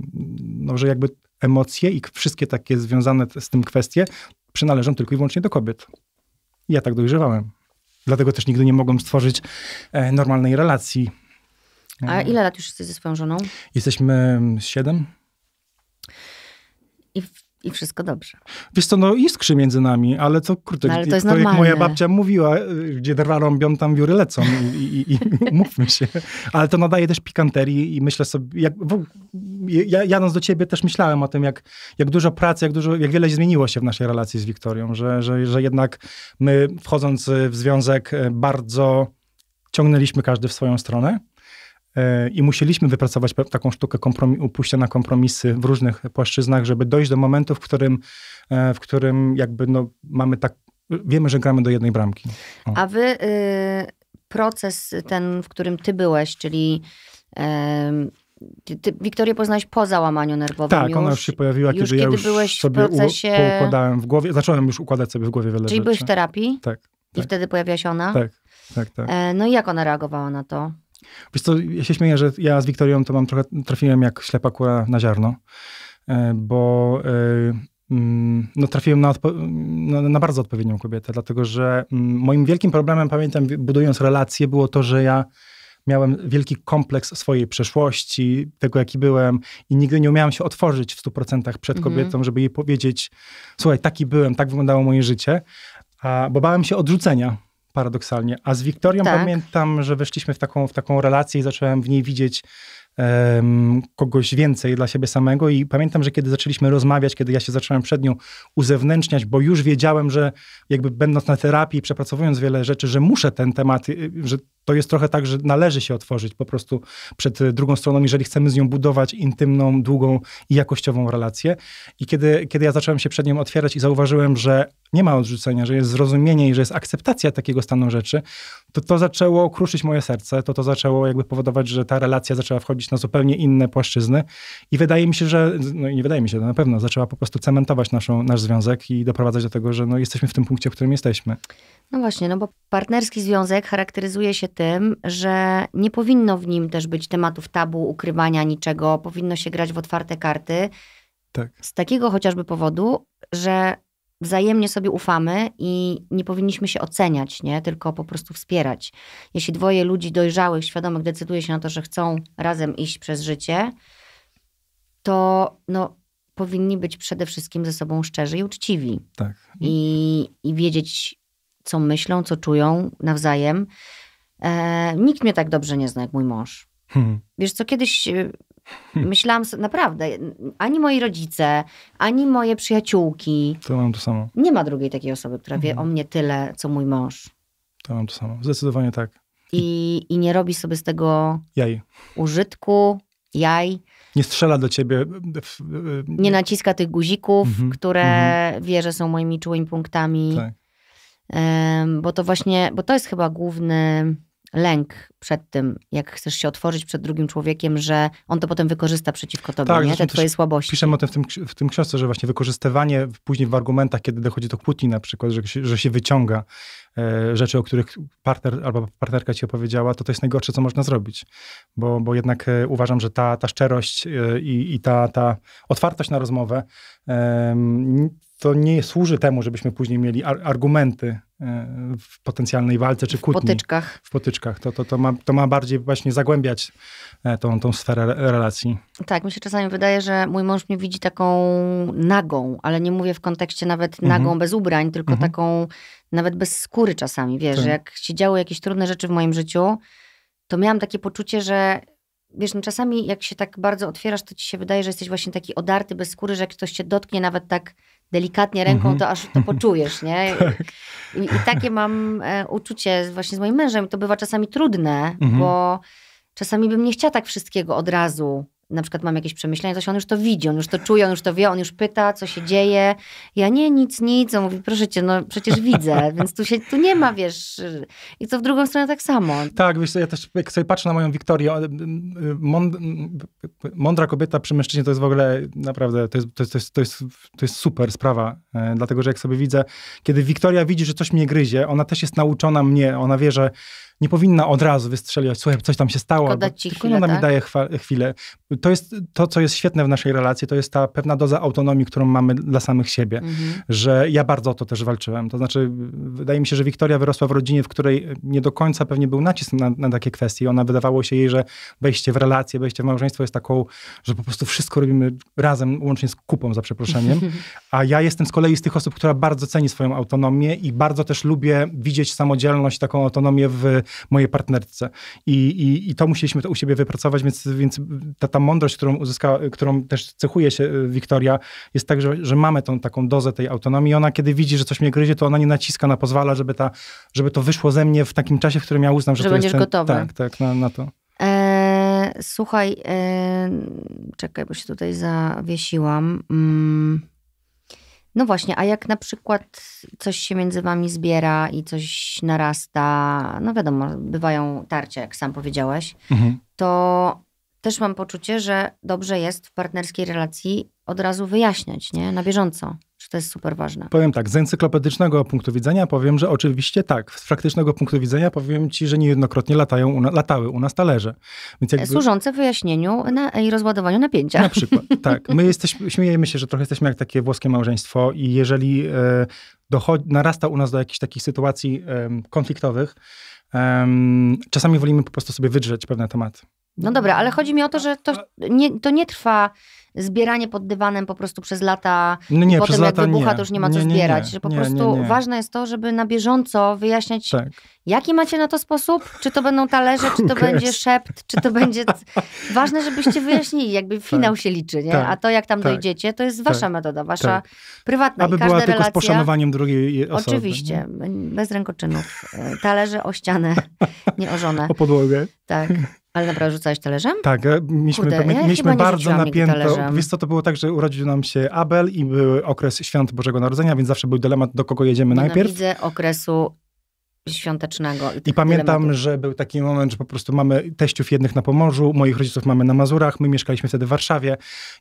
no, że jakby emocje i wszystkie takie związane z tym kwestie przynależą tylko i wyłącznie do kobiet. ja tak dojrzewałem. Dlatego też nigdy nie mogłem stworzyć e, normalnej relacji. A ile lat już jesteś ze swoją żoną? Jesteśmy siedem. I w i wszystko dobrze. Wiesz co, no iskrzy między nami, ale co, kurde, no, ale to, jest to jak moja babcia mówiła, e, gdzie drwa rąbią, tam wióry lecą i, i, i, i (laughs) mówmy się. Ale to nadaje też pikanterii i myślę sobie, jak, w, ja, jadąc do ciebie też myślałem o tym, jak, jak dużo pracy, jak, dużo, jak wiele zmieniło się w naszej relacji z Wiktorią, że, że, że jednak my wchodząc w związek e, bardzo ciągnęliśmy każdy w swoją stronę, i musieliśmy wypracować taką sztukę kompromis, pójścia na kompromisy w różnych płaszczyznach, żeby dojść do momentu, w którym, e, w którym jakby no, mamy tak, wiemy, że gramy do jednej bramki. O. A wy y, proces ten, w którym ty byłeś, czyli y, ty, Wiktorię poznałeś po załamaniu nerwowym. Tak, już, ona już się pojawiła, już kiedy, ja już sobie procesie... układałem w głowie, zacząłem już układać sobie w głowie wiele Czyli rzeczy. byłeś w terapii? Tak. I tak. wtedy pojawiła się ona? Tak, tak, tak. E, no i jak ona reagowała na to? Wiesz co, ja się śmieję, że ja z Wiktorią to mam trochę, trafiłem jak ślepa kura na ziarno, e, bo e, mm, no, trafiłem na, na, bardzo odpowiednią kobietę, dlatego że mm, moim wielkim problemem, pamiętam, budując relacje, było to, że ja miałem wielki kompleks swojej przeszłości, tego jaki byłem i nigdy nie umiałem się otworzyć w 100% przed mhm. kobietą, żeby jej powiedzieć, słuchaj, taki byłem, tak wyglądało moje życie, a, bo bałem się odrzucenia paradoksalnie. A z Wiktorią tak. pamiętam, że weszliśmy w taką, w taką relację i zacząłem w niej widzieć kogoś więcej dla siebie samego. I pamiętam, że kiedy zaczęliśmy rozmawiać, kiedy ja się zacząłem przed nią uzewnętrzniać, bo już wiedziałem, że jakby będąc na terapii, przepracowując wiele rzeczy, że muszę ten temat, y, y, że to jest trochę tak, że należy się otworzyć po prostu przed y, drugą stroną, jeżeli chcemy z nią budować intymną, długą i jakościową relację. I kiedy, kiedy ja zacząłem się przed nią otwierać i zauważyłem, że nie ma odrzucenia, że jest zrozumienie i że jest akceptacja takiego stanu rzeczy, to to zaczęło kruszyć moje serce, to to zaczęło jakby powodować, że ta relacja zaczęła wchodzić przechodzić na zupełnie inne płaszczyzny. I wydaje mi się, że, no nie wydaje mi się, to na pewno zaczęła po prostu cementować naszą, nasz związek i doprowadzać do tego, że no jesteśmy w tym punkcie, w którym jesteśmy. No właśnie, no bo partnerski związek charakteryzuje się tym, że nie powinno w nim też być tematów tabu, ukrywania niczego, powinno się grać w otwarte karty. Tak. Z takiego chociażby powodu, że wzajemnie sobie ufamy i nie powinniśmy się oceniać, nie? tylko po prostu wspierać. Jeśli dwoje ludzi dojrzałych, świadomych decyduje się na to, że chcą razem iść przez życie, to no, powinni być przede wszystkim ze sobą szczerzy i uczciwi. Tak. I, i wiedzieć, co myślą, co czują nawzajem. E, nikt mnie tak dobrze nie zna jak mój mąż. Hmm. Wiesz co, kiedyś e, (laughs) Myślałam naprawdę, ani moi rodzice, ani moje przyjaciółki. To mam to samo. Nie ma drugiej takiej osoby, która wie mhm. o mnie tyle, co mój mąż. To mam to samo. Zdecydowanie tak. I, i nie robi sobie z tego jaj. użytku, jaj. Nie strzela do ciebie. E, e, e, nie naciska tych guzików, mhm. które mhm. wie, że są moimi czułymi punktami. Tak. Um, bo to właśnie, bo to jest chyba główny lęk przed tym, jak chcesz się otworzyć przed drugim człowiekiem, że on to potem wykorzysta przeciwko tobie, tak, nie? Te twoje słabości. Piszemy o tym w, tym w tym książce, że właśnie wykorzystywanie później w argumentach, kiedy dochodzi do kłótni na przykład, że się, że się wyciąga e, rzeczy, o których partner albo partnerka ci opowiedziała, to to jest najgorsze, co można zrobić. Bo, bo jednak e, uważam, że ta, ta szczerość e, i, i ta, ta otwartość na rozmowę to nie służy temu, żebyśmy później mieli ar argumenty e, w potencjalnej walce czy kłótni. W potyczkach. W potyczkach. To, to, to, ma, to ma bardziej właśnie zagłębiać e, tą, tą sferę relacji. Tak, mi się czasami wydaje, że mój mąż mnie widzi taką nagą, ale nie mówię w kontekście nawet mhm. nagą bez ubrań, tylko mhm. taką nawet bez skóry czasami, wiesz, tak. jak się działy jakieś trudne rzeczy w moim życiu, to miałam takie poczucie, że wiesz, no czasami jak się tak bardzo otwierasz, to ci się wydaje, że jesteś właśnie taki odarty bez skóry, że jak ktoś cię dotknie nawet tak delikatnie ręką, mhm. to aż to poczujesz, nie? (laughs) tak. I, I, takie mam e, uczucie właśnie z moim mężem. To bywa czasami trudne, mhm. bo czasami bym nie chciała tak wszystkiego od razu na przykład mam jakieś przemyślenia, się on już to widzi, on już to czuje, on już to wie, on już pyta, co się dzieje. Ja nie, nic, nic. On mówi, proszę cię, no przecież widzę, (laughs) więc tu się, tu nie ma, wiesz. I to w drugą stronę tak samo. Tak, wiesz, ja też, jak sobie patrzę na moją Wiktorię, mądra kobieta przy mężczyźnie to jest w ogóle, naprawdę, to jest, to jest, to jest, to jest, to jest super sprawa, e, dlatego, że jak sobie widzę, kiedy Wiktoria widzi, że coś mnie gryzie, ona też jest nauczona mnie, ona wie, że nie powinna od razu wystrzeliwać, słuchaj, coś tam się stało, tylko, albo, ci tylko chwilę, ona tak? mi daje chwilę. To jest to, co jest świetne w naszej relacji, to jest ta pewna doza autonomii, którą mamy dla samych siebie, mhm. że ja bardzo o to też walczyłem. To znaczy, wydaje mi się, że Wiktoria wyrosła w rodzinie, w której nie do końca pewnie był nacisk na, na takie kwestie. Ona wydawało się jej, że wejście w relacje, wejście w małżeństwo jest taką, że po prostu wszystko robimy razem, łącznie z kupą, za przeproszeniem. (laughs) A ja jestem z kolei z tych osób, która bardzo ceni swoją autonomię i bardzo też lubię widzieć samodzielność, taką autonomię w mojej partnerce. I, i, i to musieliśmy to u siebie wypracować, więc, więc ta, ta mądrość, którą uzyskała, którą też cechuje się e, Wiktoria, jest tak, że, że mamy tą taką dozę tej autonomii. Ona, kiedy widzi, że coś mnie gryzie, to ona nie naciska, na pozwala, żeby, ta, żeby to wyszło ze mnie w takim czasie, w którym ja uznam, że, że to będziesz jest ten, gotowy. Tak, tak, na, na to. Eee, słuchaj, eee, czekaj, bo się tutaj zawiesiłam. Mm. No właśnie, a jak na przykład coś się między wami zbiera i coś narasta, no wiadomo, bywają tarcia, jak sam powiedziałeś, mhm. to też mam poczucie, że dobrze jest w partnerskiej relacji od razu wyjaśniać, nie? Na bieżąco to jest super ważne? Powiem tak, z encyklopedycznego punktu widzenia powiem, że oczywiście tak. Z praktycznego punktu widzenia powiem ci, że niejednokrotnie latają u na, latały u nas talerze. Więc jakby... Służące wyjaśnieniu na, i rozładowaniu napięcia. Na przykład, (laughs) tak. My jesteśmy, śmiejemy się, że trochę jesteśmy jak takie włoskie małżeństwo i jeżeli e, dochodzi, narasta u nas do jakichś takich sytuacji e, konfliktowych, e, czasami wolimy po prostu sobie wydrzeć pewne tematy. No dobra, ale chodzi mi o to, że to nie, to nie trwa zbieranie pod dywanem po prostu przez lata no nie, i potem jak wybucha, nie. to już nie ma co nie, zbierać. Że po prostu ważne jest to, żeby na bieżąco wyjaśniać, tak. jaki macie na to sposób, czy to będą talerze, czy to będzie szept, czy to będzie... ważne, żebyście wyjaśnili, jakby finał tak. się liczy, nie? Tak. A to, jak tam tak. dojdziecie, to jest wasza tak. metoda, tak. wasza prywatna. Aby I była tylko relacja... z poszanowaniem drugiej osoby. Oczywiście, bez rękoczynów. E, talerze o ścianę, (laughs) nie o żonę. O podłogę. Tak. Ale naprawdę rzucałeś talerzem? Tak, e, mieliśmy, Kurde, ja mieliśmy bardzo napięto. Wiesz co, to było tak, że urodził nam się Abel i był okres świąt Bożego Narodzenia, więc zawsze był dylemat, do kogo jedziemy Nienawidzę najpierw. Widzę okresu świątecznego. I, I pamiętam, dylematów. że był taki moment, że po prostu mamy teściów jednych na Pomorzu, moich rodziców mamy na Mazurach, my mieszkaliśmy wtedy w Warszawie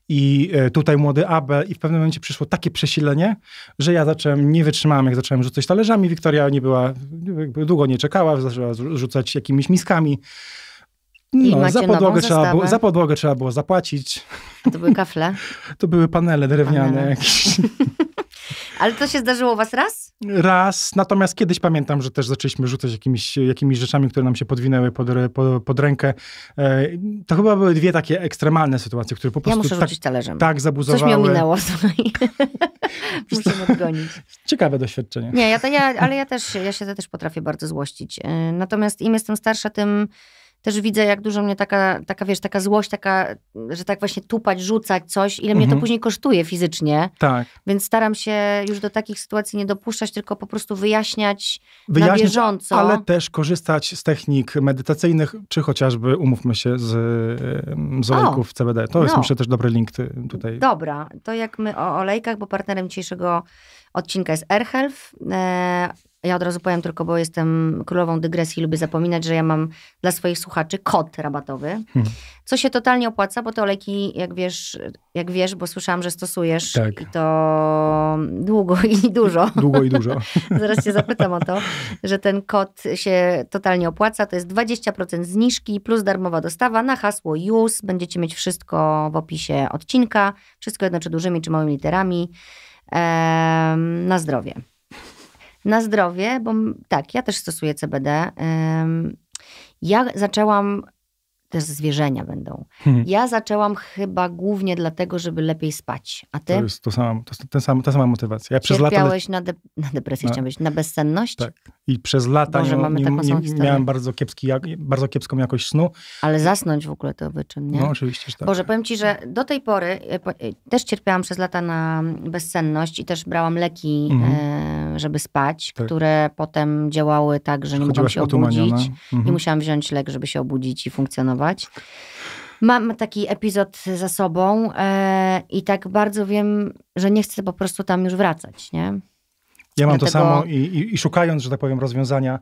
i e, tutaj młody Abel i w pewnym momencie przyszło takie przesilenie, że ja zacząłem, nie wytrzymałem, jak zacząłem rzucać talerzami. Wiktoria nie była, długo nie czekała, zaczęła rzucać jakimiś miskami. I no, za, podłogę trzeba było, za podłogę trzeba było zapłacić. A to były kafle? (laughs) to były panele drewniane jakieś. (laughs) Ale to się zdarzyło was raz? Raz, natomiast kiedyś pamiętam, że też zaczęliśmy rzucać jakimiś, jakimiś rzeczami, które nam się podwinęły pod, pod, pod rękę. E, to chyba były dwie takie ekstremalne sytuacje, które po prostu ja muszę tak, talerzem. tak zabuzowały. Coś mi ominęło, (laughs) słuchaj. muszę odgonić. Ciekawe doświadczenie. Nie, ja, to, ja, ale ja też, ja się też potrafię bardzo złościć. E, natomiast im jestem starsza, tym też widzę, jak dużo mnie taka, taka wiesz, taka złość, taka, że tak właśnie tupać, rzucać coś, ile mhm. mnie to mhm. później kosztuje fizycznie. Tak. Więc staram się już do takich sytuacji nie dopuszczać, tylko po prostu wyjaśniać, wyjaśniać na bieżąco. Ale też korzystać z technik medytacyjnych, czy chociażby, umówmy się, z, z olejków o, CBD. To no. jest myślę też dobry link y, tutaj. Dobra, to jak my o olejkach, bo partnerem dzisiejszego odcinka jest AirHealth. E ja od razu powiem tylko, bo jestem królową dygresji, lubię zapominać, że ja mam dla swoich słuchaczy kod rabatowy, hmm. co się totalnie opłaca, bo te olejki, jak wiesz, jak wiesz bo słyszałam, że stosujesz tak. i to długo i dużo. Długo i dużo. (laughs) Zaraz cię zapytam o to, że ten kod się totalnie opłaca. To jest 20% zniżki plus darmowa dostawa na hasło JUS. Będziecie mieć wszystko w opisie odcinka. Wszystko jedno, czy dużymi, czy małymi literami. na zdrowie na zdrowie, bo tak, ja też stosuję CBD. Ja zaczęłam, też zwierzenia będą. Hmm. Ja zaczęłam chyba głównie dlatego, żeby lepiej spać. A ty? To jest to samo, to, ten sam, ta sama motywacja. Ja przez lata... na, de na depresję, no. chciałam być, na bezsenność? Tak i przez lata Boże, nie, nie, nie, miałem bardzo, kiepski, bardzo kiepską jakość snu. Ale zasnąć w ogóle to wyczyn, nie? No oczywiście, że tak. Boże, powiem Ci, że do tej pory e, e, też cierpiałam przez lata na bezsenność i też brałam leki, mhm. E, żeby spać, tak. które potem działały tak, że nie mogłam się obudzić mhm. i musiałam wziąć lek, żeby się obudzić i funkcjonować. Mam taki epizod za sobą e, i tak bardzo wiem, że nie chcę po prostu tam już wracać, nie? Ja mam Dlatego... to samo i, i, i, szukając, że tak powiem, rozwiązania,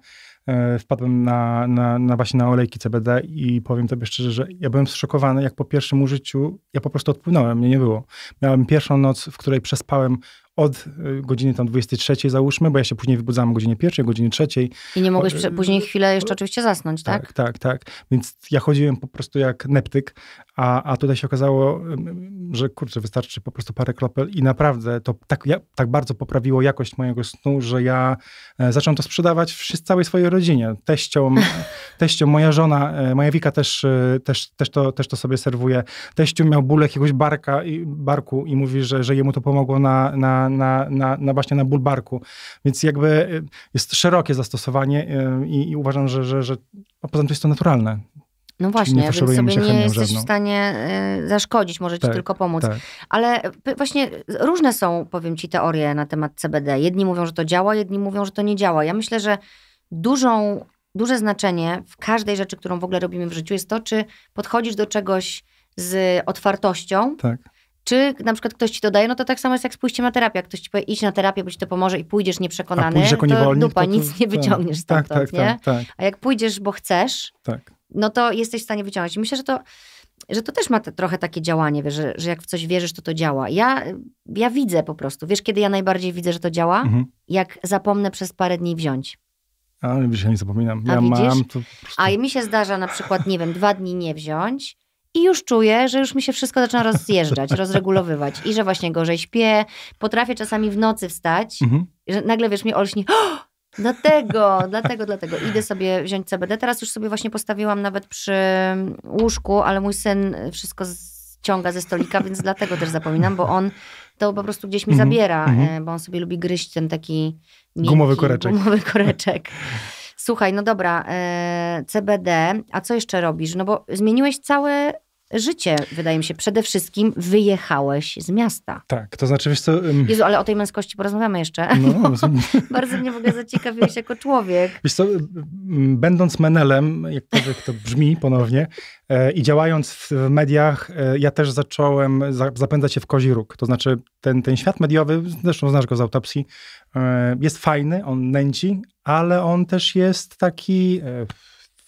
e, wpadłem na, na, na właśnie na olejki CBD i powiem tobie szczerze, że ja byłem zszokowany, jak po pierwszym użyciu ja po prostu odpłynąłem, mnie nie było. Miałem pierwszą noc, w której przespałem od y, godziny tam 23 załóżmy, bo ja się później wybudzam o godzinie pierwszej, godzinie trzeciej. I nie mogłeś o, y, później chwilę jeszcze oczywiście zasnąć, tak? Tak, tak, tak. Więc ja chodziłem po prostu jak neptyk, a, a tutaj się okazało, y, że kurczę, wystarczy po prostu parę kropel i naprawdę to tak, ja, tak bardzo poprawiło jakość mojego snu, że ja e, zacząłem to sprzedawać wszyscy, całej swojej rodzinie. Teściom, (laughs) teściom moja żona, e, moja Wika też, e, też, też, to, też to sobie serwuje. Teściu miał ból jakiegoś barka, barku i mówi, że, że jemu to pomogło na, na na, na, na właśnie na bulbarku. Więc jakby y, jest szerokie zastosowanie y, i, i uważam, że, że, że a no, poza tym jest to naturalne. No właśnie, więc sobie nie jesteś żadną. w stanie y, zaszkodzić, może tak, ci tylko pomóc. Tak. Ale właśnie różne są, powiem ci, teorie na temat CBD. Jedni mówią, że to działa, jedni mówią, że to nie działa. Ja myślę, że dużą, duże znaczenie w każdej rzeczy, którą w ogóle robimy w życiu, jest to, czy podchodzisz do czegoś z otwartością, tak. Czy na przykład ktoś ci to daje, no to tak samo jest jak z pójściem na terapię. Jak ktoś ci powie, idź na terapię, bo ci to pomoże i pójdziesz nieprzekonany, jako to dupa, to, to, nic nie tak. wyciągniesz tak, stamtąd, tak, nie? Tak, tak. A jak pójdziesz, bo chcesz, tak. no to jesteś w stanie wyciągnąć. myślę, że to, że to też ma te, trochę takie działanie, wiesz, że, że jak w coś wierzysz, to to działa. Ja, ja widzę po prostu. Wiesz, kiedy ja najbardziej widzę, że to działa? Mhm. Jak zapomnę przez parę dni wziąć. A wiesz, ja nie zapominam. Ja widzisz? mam to... A mi się zdarza na przykład, nie wiem, dwa dni nie wziąć i już czuję, że już mi się wszystko zaczyna rozjeżdżać, (laughs) rozregulowywać. I że właśnie gorzej śpię, potrafię czasami w nocy wstać, mhm. że nagle wiesz, mnie olśni. (gasps) Dlatego, dlatego, dlatego. Idę sobie wziąć CBD. Teraz już sobie właśnie postawiłam nawet przy łóżku, ale mój syn wszystko ściąga ze stolika, więc dlatego też zapominam, bo on to po prostu gdzieś mi mm -hmm. zabiera, mm -hmm. bo on sobie lubi gryźć ten taki miękki, gumowy koreczek. Gumowy koreczek. (laughs) Słuchaj, no dobra, e, CBD, a co jeszcze robisz? No bo zmieniłeś całe życie, wydaje mi się. Przede wszystkim wyjechałeś z miasta. Tak, to znaczy, wiesz co... Um... Jezu, ale o tej męskości porozmawiamy jeszcze. No, no, no, (laughs) no, bardzo mnie w ogóle zaciekawiłeś jako człowiek. Wiesz co, będąc menelem, jakkolwiek to brzmi ponownie, e, i działając w, w mediach, e, ja też zacząłem za, zapędzać się w kozi róg. To znaczy, ten, ten świat mediowy, zresztą znasz go z autopsji, e, jest fajny, on nęci, ale on też jest taki e,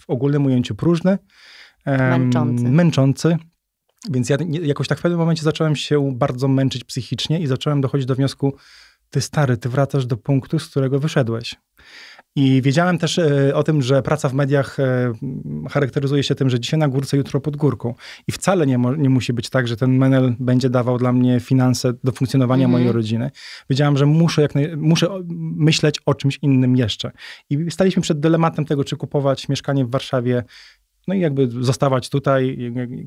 w ogólnym ujęciu próżny. Męczący. męczący. Więc ja jakoś tak w pewnym momencie zacząłem się bardzo męczyć psychicznie i zacząłem dochodzić do wniosku, ty stary, ty wracasz do punktu, z którego wyszedłeś. I wiedziałem też e, o tym, że praca w mediach e, charakteryzuje się tym, że dzisiaj na górce, jutro pod górką. I wcale nie, nie musi być tak, że ten menel będzie dawał dla mnie finanse do funkcjonowania mm -hmm. mojej rodziny. Wiedziałem, że muszę, jak muszę myśleć o czymś innym jeszcze. I staliśmy przed dylematem tego, czy kupować mieszkanie w Warszawie no i jakby zostawać tutaj,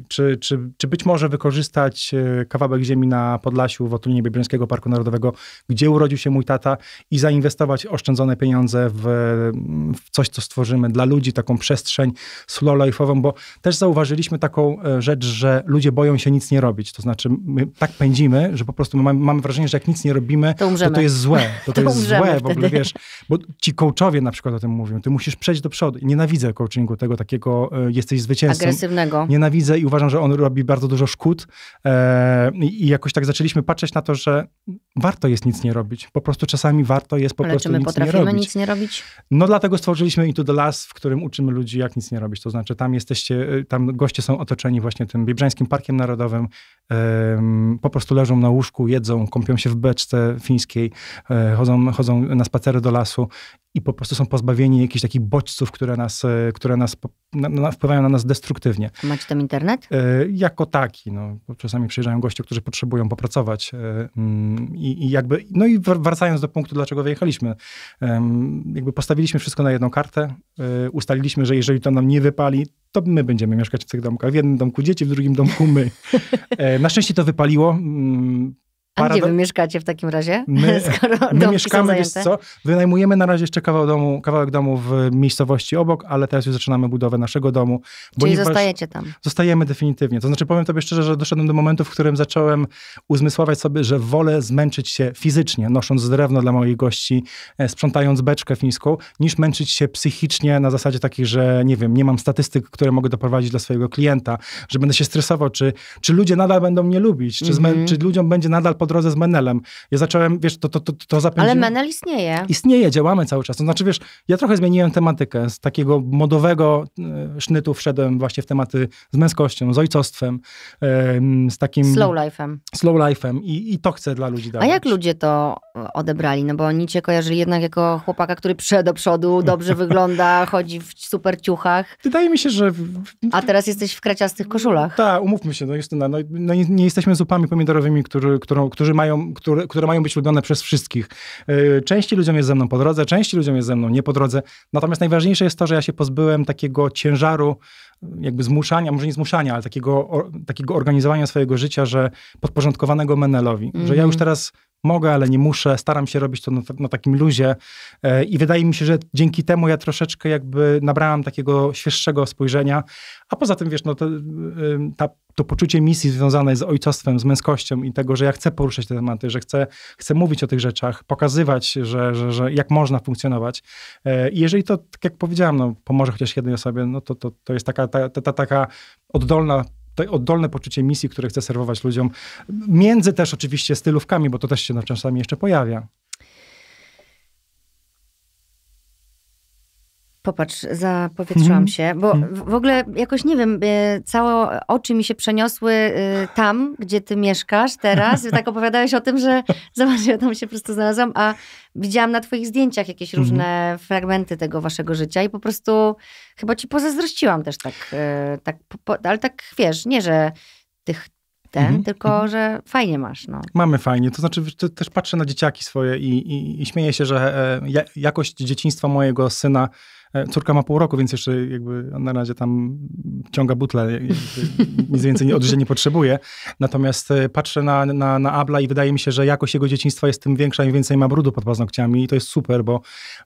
czy, czy, czy być może wykorzystać e, kawałek ziemi na Podlasiu w otulinie Biebrzańskiego Parku Narodowego, gdzie urodził się mój tata i zainwestować oszczędzone pieniądze w, w coś, co stworzymy dla ludzi, taką przestrzeń slow-life'ową, bo też zauważyliśmy taką e, rzecz, że ludzie boją się nic nie robić, to znaczy my tak pędzimy, że po prostu mamy, mamy wrażenie, że jak nic nie robimy, to, to, to jest złe, to, (laughs) to, to jest złe wtedy. w ogóle, wiesz, bo ci coachowie na przykład o tym mówią, ty musisz przejść do przodu nienawidzę coachingu tego takiego e, jesteś zwycięzcą. Agresywnego. Nienawidzę i uważam, że on robi bardzo dużo szkód. E, I jakoś tak zaczęliśmy patrzeć na to, że warto jest nic nie robić. Po prostu czasami warto jest po Ale prostu czy my nic potrafimy nie robić. nic nie robić? No dlatego stworzyliśmy Into the Last, w którym uczymy ludzi, jak nic nie robić. To znaczy tam jesteście, y, tam goście są otoczeni właśnie tym Biebrzańskim Parkiem Narodowym. E, po prostu leżą na łóżku, jedzą, kąpią się w beczce fińskiej, e, chodzą, chodzą na spacery do lasu i po prostu są pozbawieni jakichś takich bodźców, które, nas, e, które nas, na, na, wpływają na nas destruktywnie. Macie tam internet? Y, jako taki. No. Czasami przyjeżdżają goście, którzy potrzebują popracować e, mm, i, jakby, no i wracając do punktu, dlaczego wyjechaliśmy. Jakby postawiliśmy wszystko na jedną kartę, ustaliliśmy, że jeżeli to nam nie wypali, to my będziemy mieszkać w tych domkach. W jednym domku dzieci, w drugim domku my. (laughs) Na szczęście to wypaliło. Mm, a gdzie wy mieszkacie w takim razie? My, (laughs) my mieszkamy, wiesz co, wynajmujemy na razie jeszcze kawał domu, kawałek domu w miejscowości obok, ale teraz już zaczynamy budowę naszego domu. Czyli zostajecie tam? Zostajemy definitywnie. To znaczy powiem tobie szczerze, że doszedłem do momentu, w którym zacząłem uzmysławiać sobie, że wolę zmęczyć się fizycznie, nosząc drewno dla moich gości, e, sprzątając beczkę fińską, niż męczyć się psychicznie na zasadzie takich, że nie wiem, nie mam statystyk, które mogę doprowadzić dla swojego klienta, że będę się stresował, czy, czy ludzie nadal będą mnie lubić, czy, mm -hmm. czy ludziom będzie nadal pod po drodze z Menelem. Ja zacząłem, wiesz, to, to, to, to zapędziłem. Ale Menel istnieje. Istnieje, działamy cały czas. To znaczy, wiesz, ja trochę zmieniłem tematykę. Z takiego modowego e, sznytu wszedłem właśnie w tematy z męskością, z ojcostwem, z takim... Slow life'em. Slow life'em i, i to chcę dla ludzi dawać. A jak ludzie to e, odebrali? No bo oni cię kojarzyli jednak jako chłopaka, który prze do przodu, dobrze (laughs) wygląda, chodzi w super ciuchach. Wydaje mi się, że... A teraz jesteś w kraciastych koszulach. Tak, umówmy się, no Justyna, no, no nie, nie jesteśmy zupami pomidorowymi, który, którą, którzy mają, które, które mają być lubione przez wszystkich. E, części ludziom jest ze mną po drodze, części ludziom jest ze mną nie po drodze. Natomiast najważniejsze jest to, że ja się pozbyłem takiego ciężaru jakby zmuszania, może nie zmuszania, ale takiego, o, takiego organizowania swojego życia, że podporządkowanego menelowi. Mm -hmm. Że ja mhm. już teraz mogę, ale nie muszę, staram się robić to na, na takim luzie e, i wydaje mi się, że dzięki temu ja troszeczkę jakby nabrałam takiego świeższego spojrzenia, a poza tym wiesz, no to, y, y, ta to poczucie misji związane z ojcostwem, z męskością i tego, że ja chcę poruszać te tematy, że chcę, chcę mówić o tych rzeczach, pokazywać, że, że, że jak można funkcjonować. E, I jeżeli to, tak jak powiedziałam, no, pomoże chociaż jednej osobie, no to, to, to jest taka, ta, ta, ta taka oddolna to oddolne poczucie misji, które chcę serwować ludziom, między też oczywiście stylówkami, bo to też się czasami jeszcze pojawia. Popatrz, zapowietrzyłam mm. się, bo mhm. w ogóle jakoś nie wiem, e, całe oczy mi się przeniosły e, tam, gdzie ty mieszkasz teraz. (laughs) Tak opowiadałeś o tym, że (laughs) zobacz, ja tam się po prostu znalazłam, a widziałam na twoich zdjęciach jakieś mhm. różne fragmenty tego waszego życia i po prostu chyba ci pozazdrościłam też tak, e, tak ale tak wiesz, nie, że tych ten, mhm. tylko że fajnie masz. No. Mamy fajnie. To znaczy, też patrzę na dzieciaki swoje i, i, i śmieję się, że e, jakość dzieciństwa mojego syna E, córka ma pół roku, więc jeszcze jakby na razie tam ciąga butle, e, (laughs) nic więcej odżywienia nie potrzebuje. Natomiast e, patrzę na, na, na Abla i wydaje mi się, że jakość jego dzieciństwa jest tym większa, im więcej ma brudu pod paznokciami i to jest super, bo,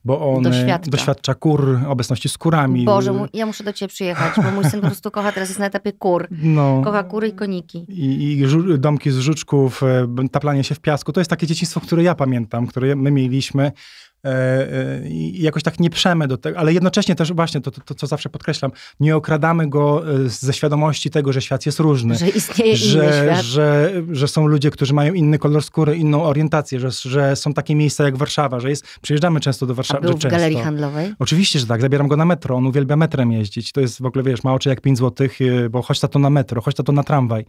bo on doświadcza. doświadcza kur, obecności z kurami. Boże, ja muszę do ciebie przyjechać, bo mój syn po prostu kocha, teraz jest na etapie kur. No. Kocha kury i koniki. I, i domki z żuczków, taplanie się w piasku. To jest takie dzieciństwo, które ja pamiętam, które my mieliśmy. E, e, i jakoś tak nie przemy do tego, ale jednocześnie też właśnie to, to, to, co zawsze podkreślam, nie okradamy go e, ze świadomości tego, że świat jest różny. Że istnieje że, inny świat. Że, że są ludzie, którzy mają inny kolor skóry, inną orientację, że, że są takie miejsca jak Warszawa, że jest, przyjeżdżamy często do Warszawy. A był w często. galerii handlowej? Oczywiście, że tak, zabieram go na metro, on uwielbia metrem jeździć. To jest w ogóle, wiesz, ma oczy jak 5 złotych, bo choć to na metro, choć to na tramwaj.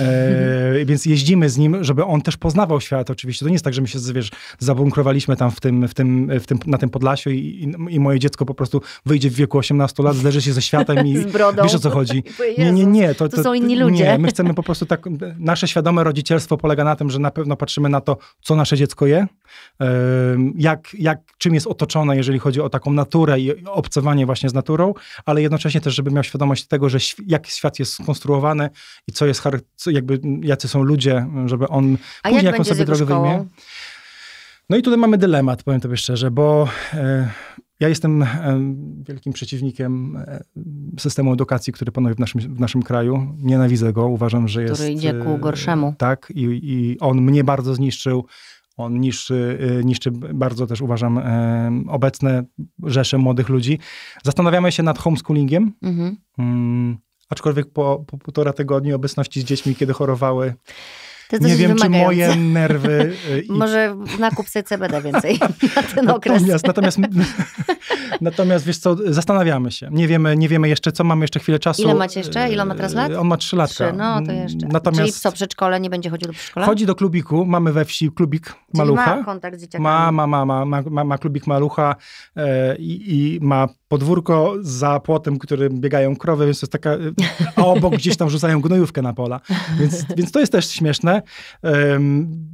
e, (laughs) więc jeździmy z nim, żeby on też poznawał świat oczywiście. To nie jest tak, że my się, wiesz, zabunkrowaliśmy tam w tym, w tym w tym, na tym Podlasiu i, i, i moje dziecko po prostu wyjdzie w wieku 18 lat, zleży się ze światem i (laughs) wiesz o co chodzi. (laughs) Nie, nie, nie. To, to, to są inni ludzie. Nie, my chcemy po prostu tak, nasze świadome rodzicielstwo polega na tym, że na pewno patrzymy na to, co nasze dziecko je, jak, jak, czym jest otoczone, jeżeli chodzi o taką naturę i obcowanie właśnie z naturą, ale jednocześnie też, żeby miał świadomość tego, że jak świat jest skonstruowany i co jest, jakby jacy są ludzie, żeby on później jak jaką sobie drogę szkołą? wyjmie. No i tutaj mamy dylemat, powiem tobie szczerze, bo e, ja jestem e, wielkim przeciwnikiem e, systemu edukacji, który panuje w naszym, w naszym kraju. Nienawidzę go, uważam, że jest... Który idzie ku gorszemu. Tak, i, i on mnie bardzo zniszczył. On niszczy, niszczy bardzo też uważam obecne rzesze młodych ludzi. Zastanawiamy się nad homeschoolingiem. Mhm. Mm, aczkolwiek po, po półtora tygodniu obecności z dziećmi, kiedy chorowały, nie wiem, czy moje nerwy... Y, (laughs) I... Może na kupce CBD więcej (laughs) na ten okres. Natomiast, natomiast, (laughs) natomiast wiesz co, zastanawiamy się. Nie wiemy, nie wiemy jeszcze, co mamy jeszcze chwilę czasu. Ile macie jeszcze? Ile ma teraz lat? Y, on ma trzy lata. Trzy, no to mm, jeszcze. Natomiast... Czyli co, przedszkole nie będzie chodził do przedszkola? Chodzi do klubiku, mamy we wsi klubik malucha. ma kontakt z Ma, ma, ma, ma, ma, ma, ma klubik malucha e, i, i ma podwórko za płotem, którym biegają krowy, więc to jest taka... E, a obok gdzieś tam rzucają gnojówkę na pola. Więc, więc to jest też śmieszne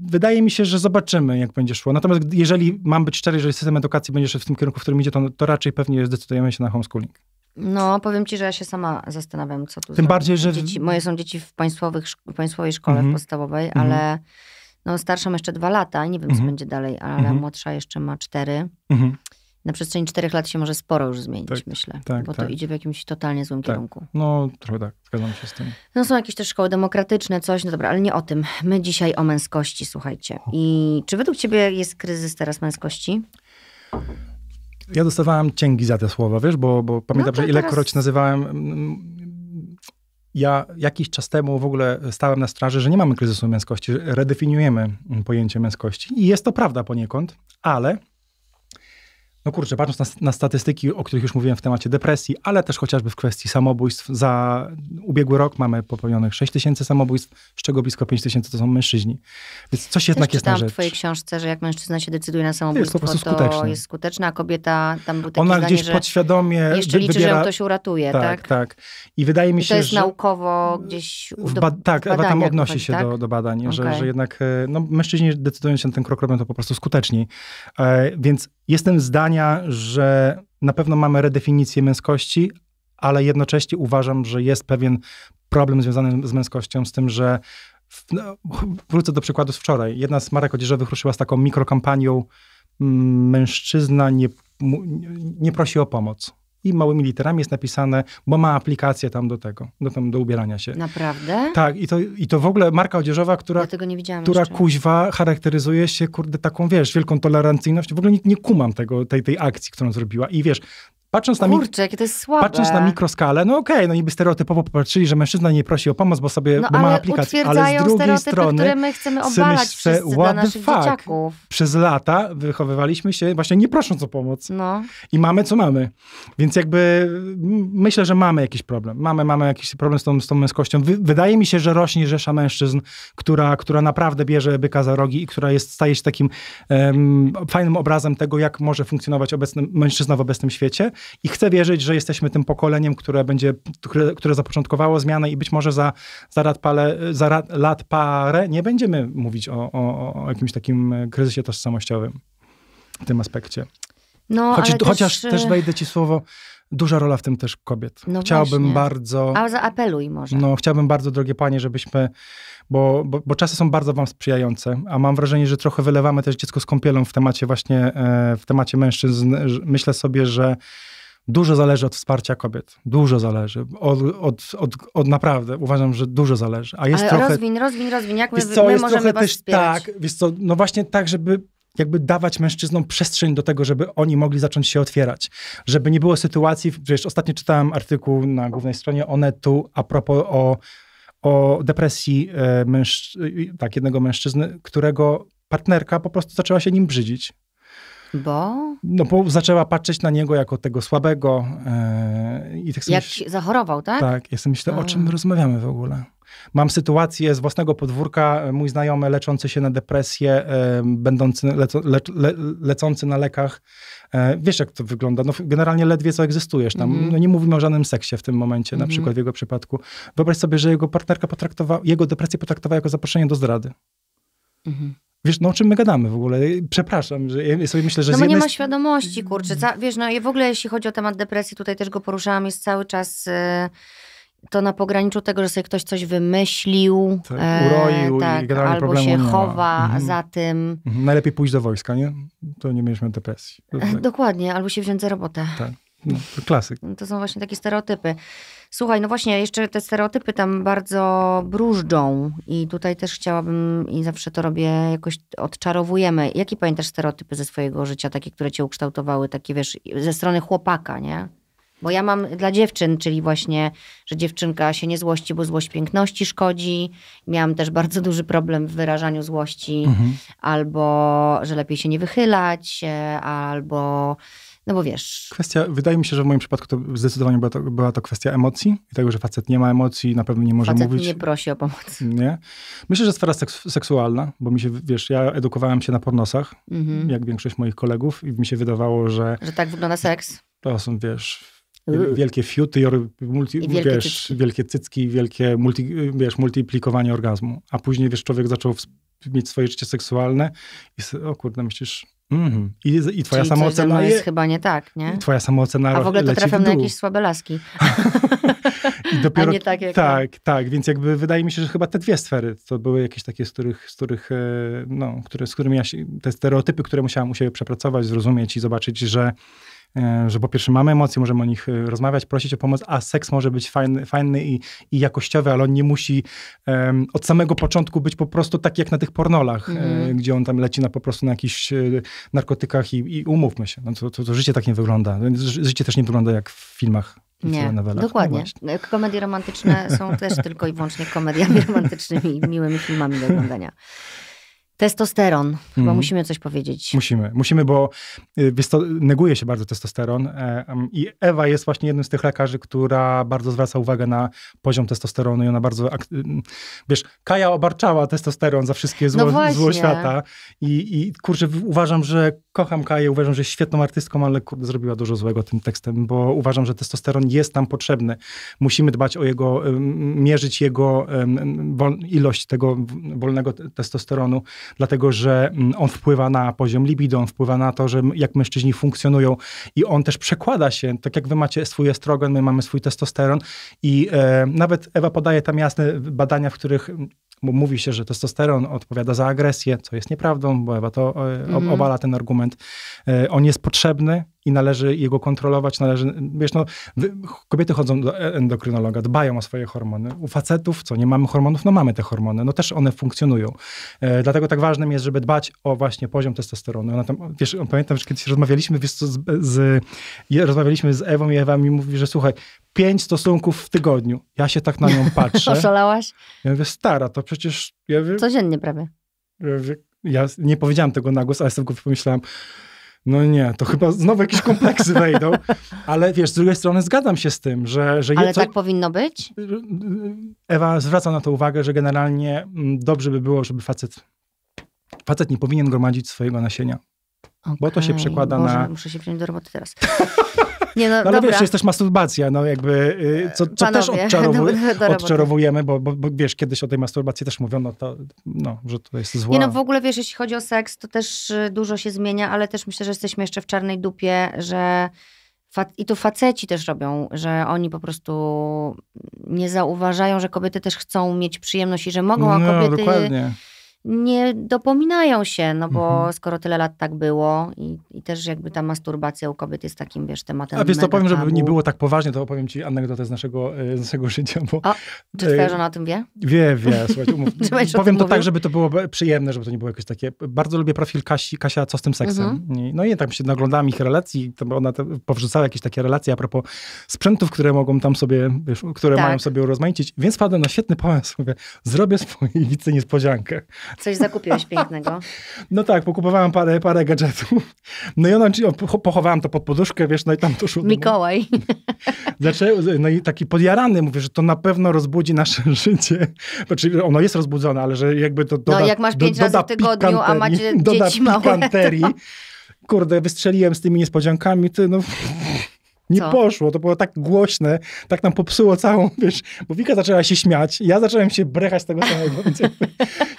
wydaje mi się, że zobaczymy, jak będzie szło. Natomiast jeżeli mam być szczery, jeżeli system edukacji będzie szedł w tym kierunku, w którym idzie, to, to raczej pewnie zdecydujemy się na homeschooling. No, powiem ci, że ja się sama zastanawiam, co tu Tym zrobić. bardziej, że... Dzieci, moje są dzieci w, państwowych, w państwowej szkole mm -hmm. podstawowej, mm -hmm. ale no, ma jeszcze dwa lata, nie wiem, mm -hmm. co mhm. będzie dalej, ale mhm. młodsza jeszcze ma cztery. Mhm na przestrzeni czterech lat się może sporo już zmienić, tak, myślę. Tak, bo tak. to idzie w jakimś totalnie złym tak. kierunku. No, trochę tak, zgadzam się z tym. No są jakieś też szkoły demokratyczne, coś, no dobra, ale nie o tym. My dzisiaj o męskości, słuchajcie. I czy według ciebie jest kryzys teraz męskości? Ja dostawałem cięgi za te słowa, wiesz, bo, bo no pamiętam, no że ilekroć teraz... nazywałem... Mm, ja jakiś czas temu w ogóle stałem na straży, że nie mamy kryzysu męskości, redefiniujemy pojęcie męskości. I jest to prawda poniekąd, ale no kurczę, patrząc na, na, statystyki, o których już mówiłem w temacie depresji, ale też chociażby w kwestii samobójstw, za ubiegły rok mamy popełnionych 6 tysięcy samobójstw, z czego blisko 5 tysięcy to są mężczyźni. Więc coś też jednak jest na rzecz. w twojej książce, że jak mężczyzna się decyduje na samobójstwo, to jest, to jest skuteczna, a kobieta tam był taki Ona zdanie, gdzieś podświadomie jeszcze liczy, wybiera... że to się uratuje, tak? Tak, tak. I wydaje mi się, że... to jest że naukowo gdzieś... W ba- tak, Ewa tam odnosi się tak? do, do badań, okay. że, że jednak e, no, mężczyźni decydując się na ten krok robią to po prostu skuteczniej. E, więc Jestem zdania, że na pewno mamy redefinicję męskości, ale jednocześnie uważam, że jest pewien problem związany z męskością, z tym, że no, wrócę do przykładu z wczoraj. Jedna z marek odzieżowych ruszyła z taką mikrokampanią mm, mężczyzna nie, nie prosi o pomoc i małymi literami jest napisane, bo ma aplikację tam do tego, do, tam, do ubierania się. Naprawdę? Tak, i to, i to w ogóle marka odzieżowa, która, która kuźwa charakteryzuje się, kurde, taką, wiesz, wielką tolerancyjność. W ogóle nie, nie kumam tego, tej, tej akcji, którą zrobiła. I wiesz, Patrząc na Kurczę, jakie to jest słabe. Patrząc na mikroskalę, no okej, okay, no niby stereotypowo popatrzyli, że mężczyzna nie prosi o pomoc, bo sobie no, bo ma aplikację, ale z drugiej strony które my chcemy obalać wszyscy dla naszych fuck. dzieciaków. Przez lata wychowywaliśmy się właśnie nie prosząc o pomoc. No. I mamy co mamy. Więc jakby myślę, że mamy jakiś problem. Mamy, mamy jakiś problem z tą, z tą męskością. wydaje mi się, że rośnie rzesza mężczyzn, która, która naprawdę bierze byka za rogi i która jest, staje się takim um, fajnym obrazem tego, jak może funkcjonować obecny, mężczyzna w obecnym świecie. I chcę wierzyć, że jesteśmy tym pokoleniem, które będzie, które, które zapoczątkowało zmianę i być może za, za, lat, pale, za lat parę nie będziemy mówić o, o, o jakimś takim kryzysie tożsamościowym w tym aspekcie. No, Choć, chociaż e, też wejdę ci słowo, duża rola w tym też kobiet. No chciałbym właśnie. bardzo. A zaapeluj może. No, chciałbym bardzo, drogie panie, żebyśmy. Bo, bo, bo, czasy są bardzo wam sprzyjające, a mam wrażenie, że trochę wylewamy też dziecko z kąpielą w temacie właśnie, e, w temacie mężczyzn. Myślę sobie, że Dużo zależy od wsparcia kobiet. Dużo zależy. Od, od, od, od naprawdę. Uważam, że dużo zależy. A jest Ale trochę... rozwin, rozwin, rozwin. Jak my, wiesz co, my jest możemy trochę też tak, wiesz co, no właśnie tak, żeby jakby dawać mężczyznom przestrzeń do tego, żeby oni mogli zacząć się otwierać. Żeby nie było sytuacji, przecież ostatnio czytałem artykuł na głównej stronie Onetu a propos o, o depresji e, tak, jednego mężczyzny, którego partnerka po prostu zaczęła się nim brzydzić. Bo? No bo zaczęła patrzeć na niego jako tego słabego. Yy, i tak sobie Jak myśl... zachorował, tak? Tak. Ja sobie myślę, o czym my rozmawiamy w ogóle? Mam sytuację z własnego podwórka, e, mój znajomy leczący się na depresję, e, będący leco, le, le, lecący na lekach. wiesz, jak to wygląda. No, generalnie ledwie co egzystujesz tam. Mm -hmm. No, nie mówimy o żadnym seksie w tym momencie, mm -hmm. na mhm. przykład w jego przypadku. Wyobraź sobie, że jego partnerka potraktowała, jego depresję potraktowała jako zaproszenie do zdrady. Mm -hmm. Wiesz, no o czym my gadamy w ogóle? Przepraszam, że ja sobie myślę, że... No bo nie ma świadomości, kurczę. wiesz, no i w ogóle jeśli chodzi o temat depresji, tutaj też go poruszałam, jest cały czas... Y, to na pograniczu tego, że sobie ktoś coś wymyślił, tak, e, uroił e, tak, i albo się chowa mhm. za tym. Mhm. Najlepiej pójść do wojska, nie? To nie mieliśmy depresji. E, tak. Dokładnie, albo się wziąć za robotę. Tak, no, to klasyk. No, to są właśnie takie stereotypy. Słuchaj, no właśnie, jeszcze te stereotypy tam bardzo brużdżą i tutaj też chciałabym, i zawsze to robię, jakoś odczarowujemy. Jakie pamiętasz stereotypy ze swojego życia, takie, które cię ukształtowały, takie wiesz, ze strony chłopaka, nie? Bo ja mam dla dziewczyn, czyli właśnie, że dziewczynka się nie złości, bo złość piękności szkodzi. Miałam też bardzo duży problem w wyrażaniu złości, mhm. albo że lepiej się nie wychylać, e, albo. No bo wiesz. Kwestia, wydaje mi się, że w moim przypadku to zdecydowanie była to, była to kwestia emocji i tego, że facet nie ma emocji, na pewno nie może facet mówić. nie prosi o pomoc. Nie. Myślę, że sfera seks seksualna, bo mi się, wiesz, ja edukowałem się na pornosach, mm -hmm. jak większość moich kolegów i mi się wydawało, że... Że tak wygląda seks? To są, wiesz, Wielkie fiuty, multi, wielkie wiesz, cycki. wielkie cycki, wielkie multi, wiesz, multiplikowanie orgazmu. A później, wiesz, człowiek zaczął mieć swoje życie seksualne i o kurde, myślisz, mm, i, i twoja Czyli samoocena jest je, chyba nie tak, nie? I twoja samoocena A w ogóle to trafiam na jakieś słabe laski. (laughs) I dopiero, A nie tak jak Tak, tak, więc jakby wydaje mi się, że chyba te dwie sfery to były jakieś takie, z których, z których e, no, które, z którymi ja się, te stereotypy, które musiałam u siebie przepracować, zrozumieć i zobaczyć, że E, że po pierwsze mamy emocje, możemy o nich e, rozmawiać, prosić o pomoc, a seks może być fajny, fajny i, i jakościowy, ale on nie musi um, od samego początku być po prostu taki jak na tych pornolach, mm. gdzie on tam leci na po prostu na jakichś narkotykach i, i umówmy się. No to, to, to życie tak nie wygląda. Życie też nie wygląda jak w filmach nie, no dokładnie. No Komedie romantyczne są też tylko i wyłącznie komediami (laughs) romantycznymi i miłymi filmami do oglądania. Testosteron. Chyba mm. musimy coś powiedzieć. Musimy, musimy, bo y, wiesz co, neguje się bardzo testosteron e, mm, i Ewa jest właśnie jednym z tych lekarzy, która bardzo zwraca uwagę na poziom testosteronu i ona bardzo, y, mm, wiesz, Kaja obarczała testosteron za wszystkie zło, no zło świata I, i kurczę, uważam, że kocham Kaję, uważam, że jest świetną artystką, ale kurde, zrobiła dużo złego tym tekstem, bo uważam, że testosteron jest nam potrzebny. Musimy dbać o jego, y, mierzyć jego ilość tego wolnego testosteronu dlatego że mm, on wpływa na poziom libido, on wpływa na to, że jak mężczyźni funkcjonują i on też przekłada się, tak jak wy macie swój estrogen, my mamy swój testosteron i e, nawet Ewa podaje tam jasne badania, w których mówi się, że testosteron odpowiada za agresję, co jest nieprawdą, bo Ewa to e, mhm. obala ten argument. E, on jest potrzebny, i należy jego kontrolować, należy, wiesz, no, kobiety chodzą do e, endokrynologa, dbają o swoje hormony. U facetów, co, nie mamy hormonów? No mamy te hormony, no też one funkcjonują. E, dlatego tak ważnym jest, żeby dbać o właśnie poziom testosteronu. Ona tam, wiesz, pamiętam, że kiedyś rozmawialiśmy, wiesz co, z, z, rozmawialiśmy z Ewą i Ewa mi mówi, że słuchaj, pięć stosunków w tygodniu. Ja się tak na nią (laughs) patrzę. Oszalałaś? Ja mówię, stara, to przecież... Ja wiem, Codziennie prawie. Ja, ja nie powiedziałam tego na głos, ale sobie pomyślałam, no nie, to chyba znowu jakieś kompleksy wejdą. Ale wiesz, z drugiej strony zgadzam się z tym, że... że Ale tak co... tak powinno być? Ewa zwraca na to uwagę, że generalnie mm, dobrze by było, żeby facet... Facet nie powinien gromadzić swojego nasienia. Okay, bo to się przekłada Boże, na... muszę się wziąć do roboty teraz. (laughs) Nie, no, no ale dobra. wiesz, jest też masturbacja, no jakby, y, co, co też (laughs) odczarowuj, odczarowujemy, bo, bo, bo, wiesz, kiedyś o tej masturbacji też mówiono, to, no, że to jest zło. Nie no, w ogóle wiesz, jeśli chodzi o seks, to też y, dużo się zmienia, ale też myślę, że jesteśmy jeszcze w czarnej dupie, że i to faceci też robią, że oni po prostu nie zauważają, że kobiety też chcą mieć przyjemność i że mogą, a no, kobiety... No, dokładnie nie dopominają się, no bo mhm. skoro tyle lat tak było i, i, też jakby ta masturbacja u kobiet jest takim, wiesz, tematem A wiesz, to powiem, żeby nie było tak poważnie, to opowiem ci anegdotę z naszego, e, z naszego życia, bo... czy twoja e, żona o tym wie? Wie, wie, słuchaj, umów, (laughs) powiem to tak, żeby to było przyjemne, żeby to nie było jakieś takie... Bardzo lubię profil Kasi, Kasia, co z tym seksem? Mhm. I, no i tak się naglądałam ich relacji, to ona te, powrzucała jakieś takie relacje a propos sprzętów, które mogą tam sobie, wiesz, które tak. mają sobie urozmaicić, więc padłem na świetny pomysł, mówię, zrobię swojej wicy (laughs) niespodziankę. Coś zakupiłeś pięknego. (laughs) No tak, pokupowałem parę, parę gadżetów. No i ona, pochowałem to pod poduszkę, wiesz, no i tam to szło. Mikołaj. (laughs) Zaczę, no i taki podjarany, mówię, że to na pewno rozbudzi nasze (laughs) życie. Znaczy, ono jest rozbudzone, ale że jakby to doda No jak masz pięć do, razy w tygodniu, a macie dzieci małe. Kurde, wystrzeliłem z tymi niespodziankami, ty no... Nie Co? poszło, to było tak głośne, tak nam popsuło całą, (laughs) wiesz, bo Wika zaczęła się śmiać, ja zacząłem się brechać tego samego, więc (laughs)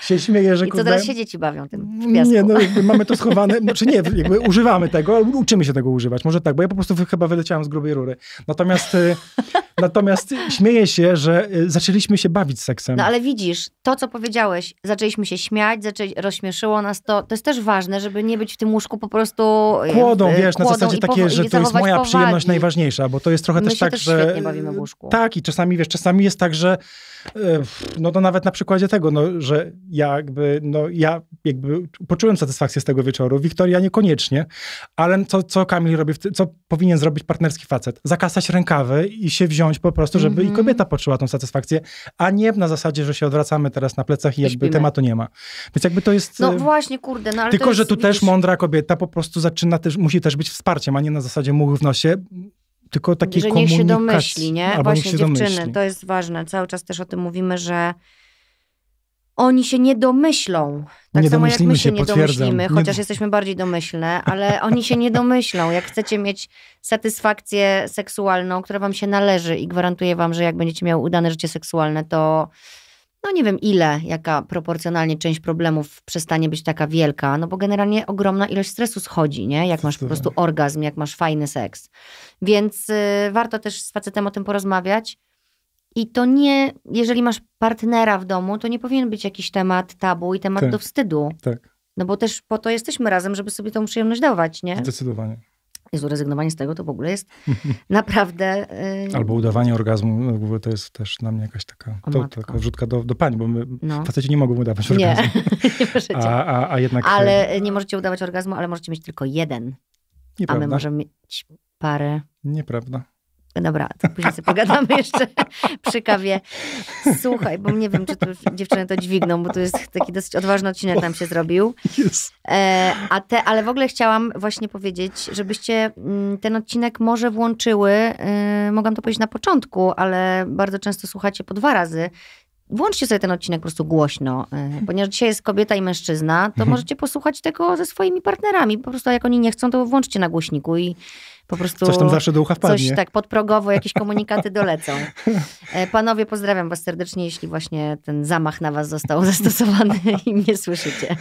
się śmieję, że... I co kurde, teraz się dzieci bawią tym piasku. Nie, no jakby mamy to schowane, znaczy nie, jakby używamy tego, uczymy się tego używać, może tak, bo ja po prostu chyba wyleciałem z grubej rury. Natomiast, y, (laughs) natomiast śmieję się, że y, zaczęliśmy się bawić seksem. No ale widzisz, to co powiedziałeś, zaczęliśmy się śmiać, zaczęli, rozśmieszyło nas to, to jest też ważne, żeby nie być w tym łóżku po prostu... Y, kłodą, wiesz, kłodą na zasadzie takie, że to jest moja powagi. przyjemność najważniejsza najważniejsza, bo to jest trochę My też tak, też że. Tak, i czasami wiesz, czasami jest tak, że no to nawet na przykładzie tego, no, że jakby, no ja jakby poczułem satysfakcję z tego wieczoru, Wiktoria niekoniecznie, ale co, co Kamil robi, co powinien zrobić partnerski facet? Zakasać rękawy i się wziąć po prostu, żeby mm -hmm. i mhm. kobieta poczuła tą satysfakcję, a nie na zasadzie, że się odwracamy teraz na plecach i jakby Śpimy. tematu nie ma. Więc jakby to jest... No właśnie, kurde, no ale Tylko, jest, że tu widzisz... też mądra kobieta po prostu zaczyna też, musi też być wsparciem, a nie na zasadzie muł w nosie, tylko takie że komunikacji. Że niech się domyśli, nie? Właśnie się dziewczyny, domyśli. to jest ważne. Cały czas też o tym mówimy, że oni się nie domyślą. Tak nie samo jak my się, się nie domyślimy, chociaż nie... jesteśmy bardziej domyślne, ale oni się nie domyślą. Jak chcecie mieć satysfakcję seksualną, która wam się należy i gwarantuję wam, że jak będziecie miały udane życie seksualne, to no nie wiem ile, jaka proporcjonalnie część problemów przestanie być taka wielka, no bo generalnie ogromna ilość stresu schodzi, nie? Jak masz po prostu orgazm, jak masz fajny seks. Więc y, warto też z facetem o tym porozmawiać. I to nie, jeżeli masz partnera w domu, to nie powinien być jakiś temat tabu i temat tak, do wstydu. Tak. No bo też po to jesteśmy razem, żeby sobie tą przyjemność dawać, nie? Zdecydowanie. Jezu, rezygnowanie z tego to w ogóle jest (laughs) naprawdę... Y, Albo udawanie orgazmu, no, w ogóle to jest też dla mnie jakaś taka, o, to, taka wrzutka do, do pani, bo my no. faceci nie mogą udawać orgazmu. Nie, (laughs) nie możecie. A, a, a jednak... Ale y, nie możecie udawać orgazmu, ale możecie mieć tylko jeden. Nieprawda. A my możemy mieć parę. Nieprawda. Dobra, to później sobie pogadamy (laughs) jeszcze przy kawie. Słuchaj, bo nie wiem, czy to dziewczyny to dźwigną, bo to jest taki dosyć odważny odcinek nam się zrobił. Yes. E, a te, ale w ogóle chciałam właśnie powiedzieć, żebyście mm, ten odcinek może włączyły, e, mogłam to powiedzieć na początku, ale bardzo często słuchacie po dwa razy. Włączcie sobie ten odcinek po prostu głośno, y, ponieważ dzisiaj jest kobieta i mężczyzna, to mhm. możecie posłuchać tego ze swoimi partnerami. Po prostu jak oni nie chcą, to włączcie na głośniku i po prostu... Coś tam zawsze do ucha wpadnie. Coś tak podprogowo, jakieś komunikaty dolecą. E, panowie, pozdrawiam was serdecznie, jeśli właśnie ten zamach na was został (laughs) zastosowany i mnie słyszycie.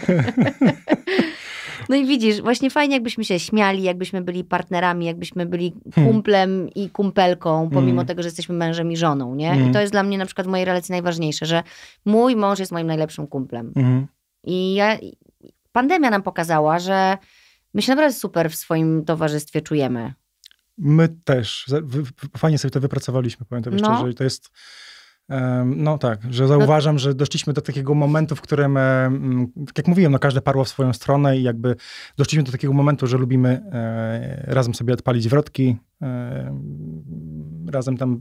No i widzisz, właśnie fajnie jakbyśmy się śmiali, jakbyśmy byli partnerami, jakbyśmy byli hmm. kumplem hmm. i kumpelką, pomimo hmm. tego, że jesteśmy mężem i żoną, nie? Hmm. I to jest dla mnie na przykład w mojej relacji najważniejsze, że mój mąż jest moim najlepszym kumplem. Hmm. I ja, pandemia nam pokazała, że My się naprawdę super w swoim towarzystwie czujemy. My też. Fajnie sobie to wypracowaliśmy, pamiętam jeszcze, no. że to jest... No tak, że no- zauważam, że doszliśmy do takiego momentu, w którym, tak jak mówiłem, no każde parło w swoją stronę i jakby doszliśmy do takiego momentu, że lubimy e, razem sobie odpalić wrotki, razem tam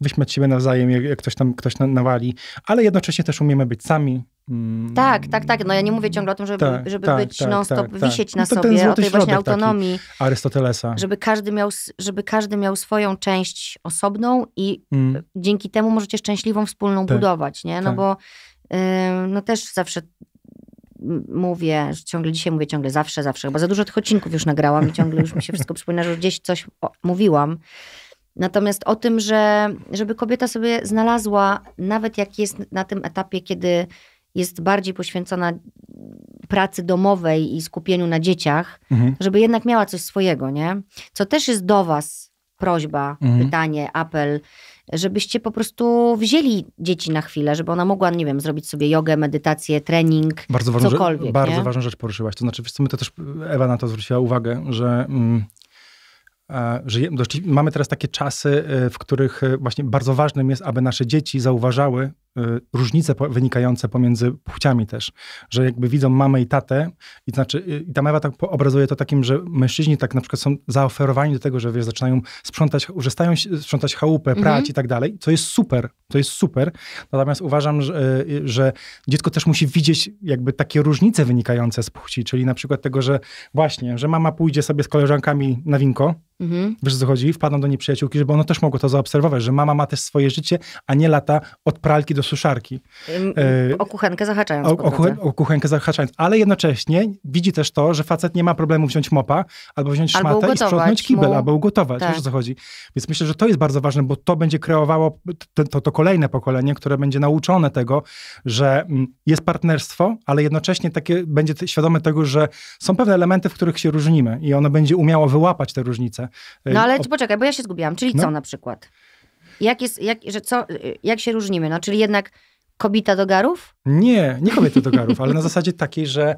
wyśmiać siebie nawzajem, jak ktoś tam ktoś nawali, ale jednocześnie też umiemy być sami, mm. tak, tak, tak. No ja nie mówię ciągle o tym, żeby, tak, żeby tak, być tak, non-stop, tak, tak. wisieć no na no sobie, o tej właśnie autonomii. Arystotelesa. Żeby każdy, miał, żeby każdy miał swoją część osobną i mm. dzięki temu możecie szczęśliwą wspólną tak, budować, nie? No tak. bo no też zawsze mówię, ciągle dzisiaj mówię, ciągle zawsze, zawsze, bo za dużo tych odcinków już nagrałam i ciągle już mi się wszystko przypomina, że gdzieś coś mówiłam Natomiast o tym, że żeby kobieta sobie znalazła, nawet jak jest na tym etapie, kiedy jest bardziej poświęcona pracy domowej i skupieniu na dzieciach, mhm. żeby jednak miała coś swojego, nie? Co też jest do Was prośba, mhm. pytanie, apel, żebyście po prostu wzięli dzieci na chwilę, żeby ona mogła, nie wiem, zrobić sobie jogę, medytację, trening, bardzo ważną, cokolwiek. Rzecz, bardzo nie? ważną rzecz poruszyłaś. To znaczy, my to też, Ewa na to zwróciła uwagę, że mm, E, że mamy teraz takie czasy, e, w których e, właśnie bardzo ważnym jest, aby nasze dzieci zauważały różnice wynikające pomiędzy płciami też, że jakby widzą mamę i tatę i, to znaczy, i ta mewa tak obrazuje to takim, że mężczyźni tak na przykład są zaoferowani do tego, że wiesz, zaczynają sprzątać, że stają sprzątać chałupę, mhm. prać mm -hmm. i tak dalej, co jest super, to jest super, natomiast uważam, że, że, dziecko też musi widzieć jakby takie różnice wynikające z płci, czyli na przykład tego, że właśnie, że mama pójdzie sobie z koleżankami na winko, Mhm. Wiesz co chodzi? Wpadną do niej przyjaciółki, żeby ono też mogło to zaobserwować, że mama ma też swoje życie, a nie lata od pralki do suszarki. E, o kuchenkę zahaczając. O, o, o kuchenkę zahaczając, ale jednocześnie widzi też to, że facet nie ma problemu wziąć mopa, albo wziąć albo szmatę i sprzątnąć kibel, mu... albo ugotować. Tak. Wiesz o co chodzi? Więc myślę, że to jest bardzo ważne, bo to będzie kreowało to, to, to kolejne pokolenie, które będzie nauczone tego, że mm, jest partnerstwo, ale jednocześnie takie będzie świadome tego, że są pewne elementy, w których się różnimy i ono będzie umiało wyłapać te różnice no y, ale o... poczekaj, bo ja się zgubiłam. Czyli no. co na przykład? Jak, jest, jak, że co, y, jak się różnimy? No, czyli jednak kobieta do garów? Nie, nie kobieta do garów, ale na zasadzie takiej, że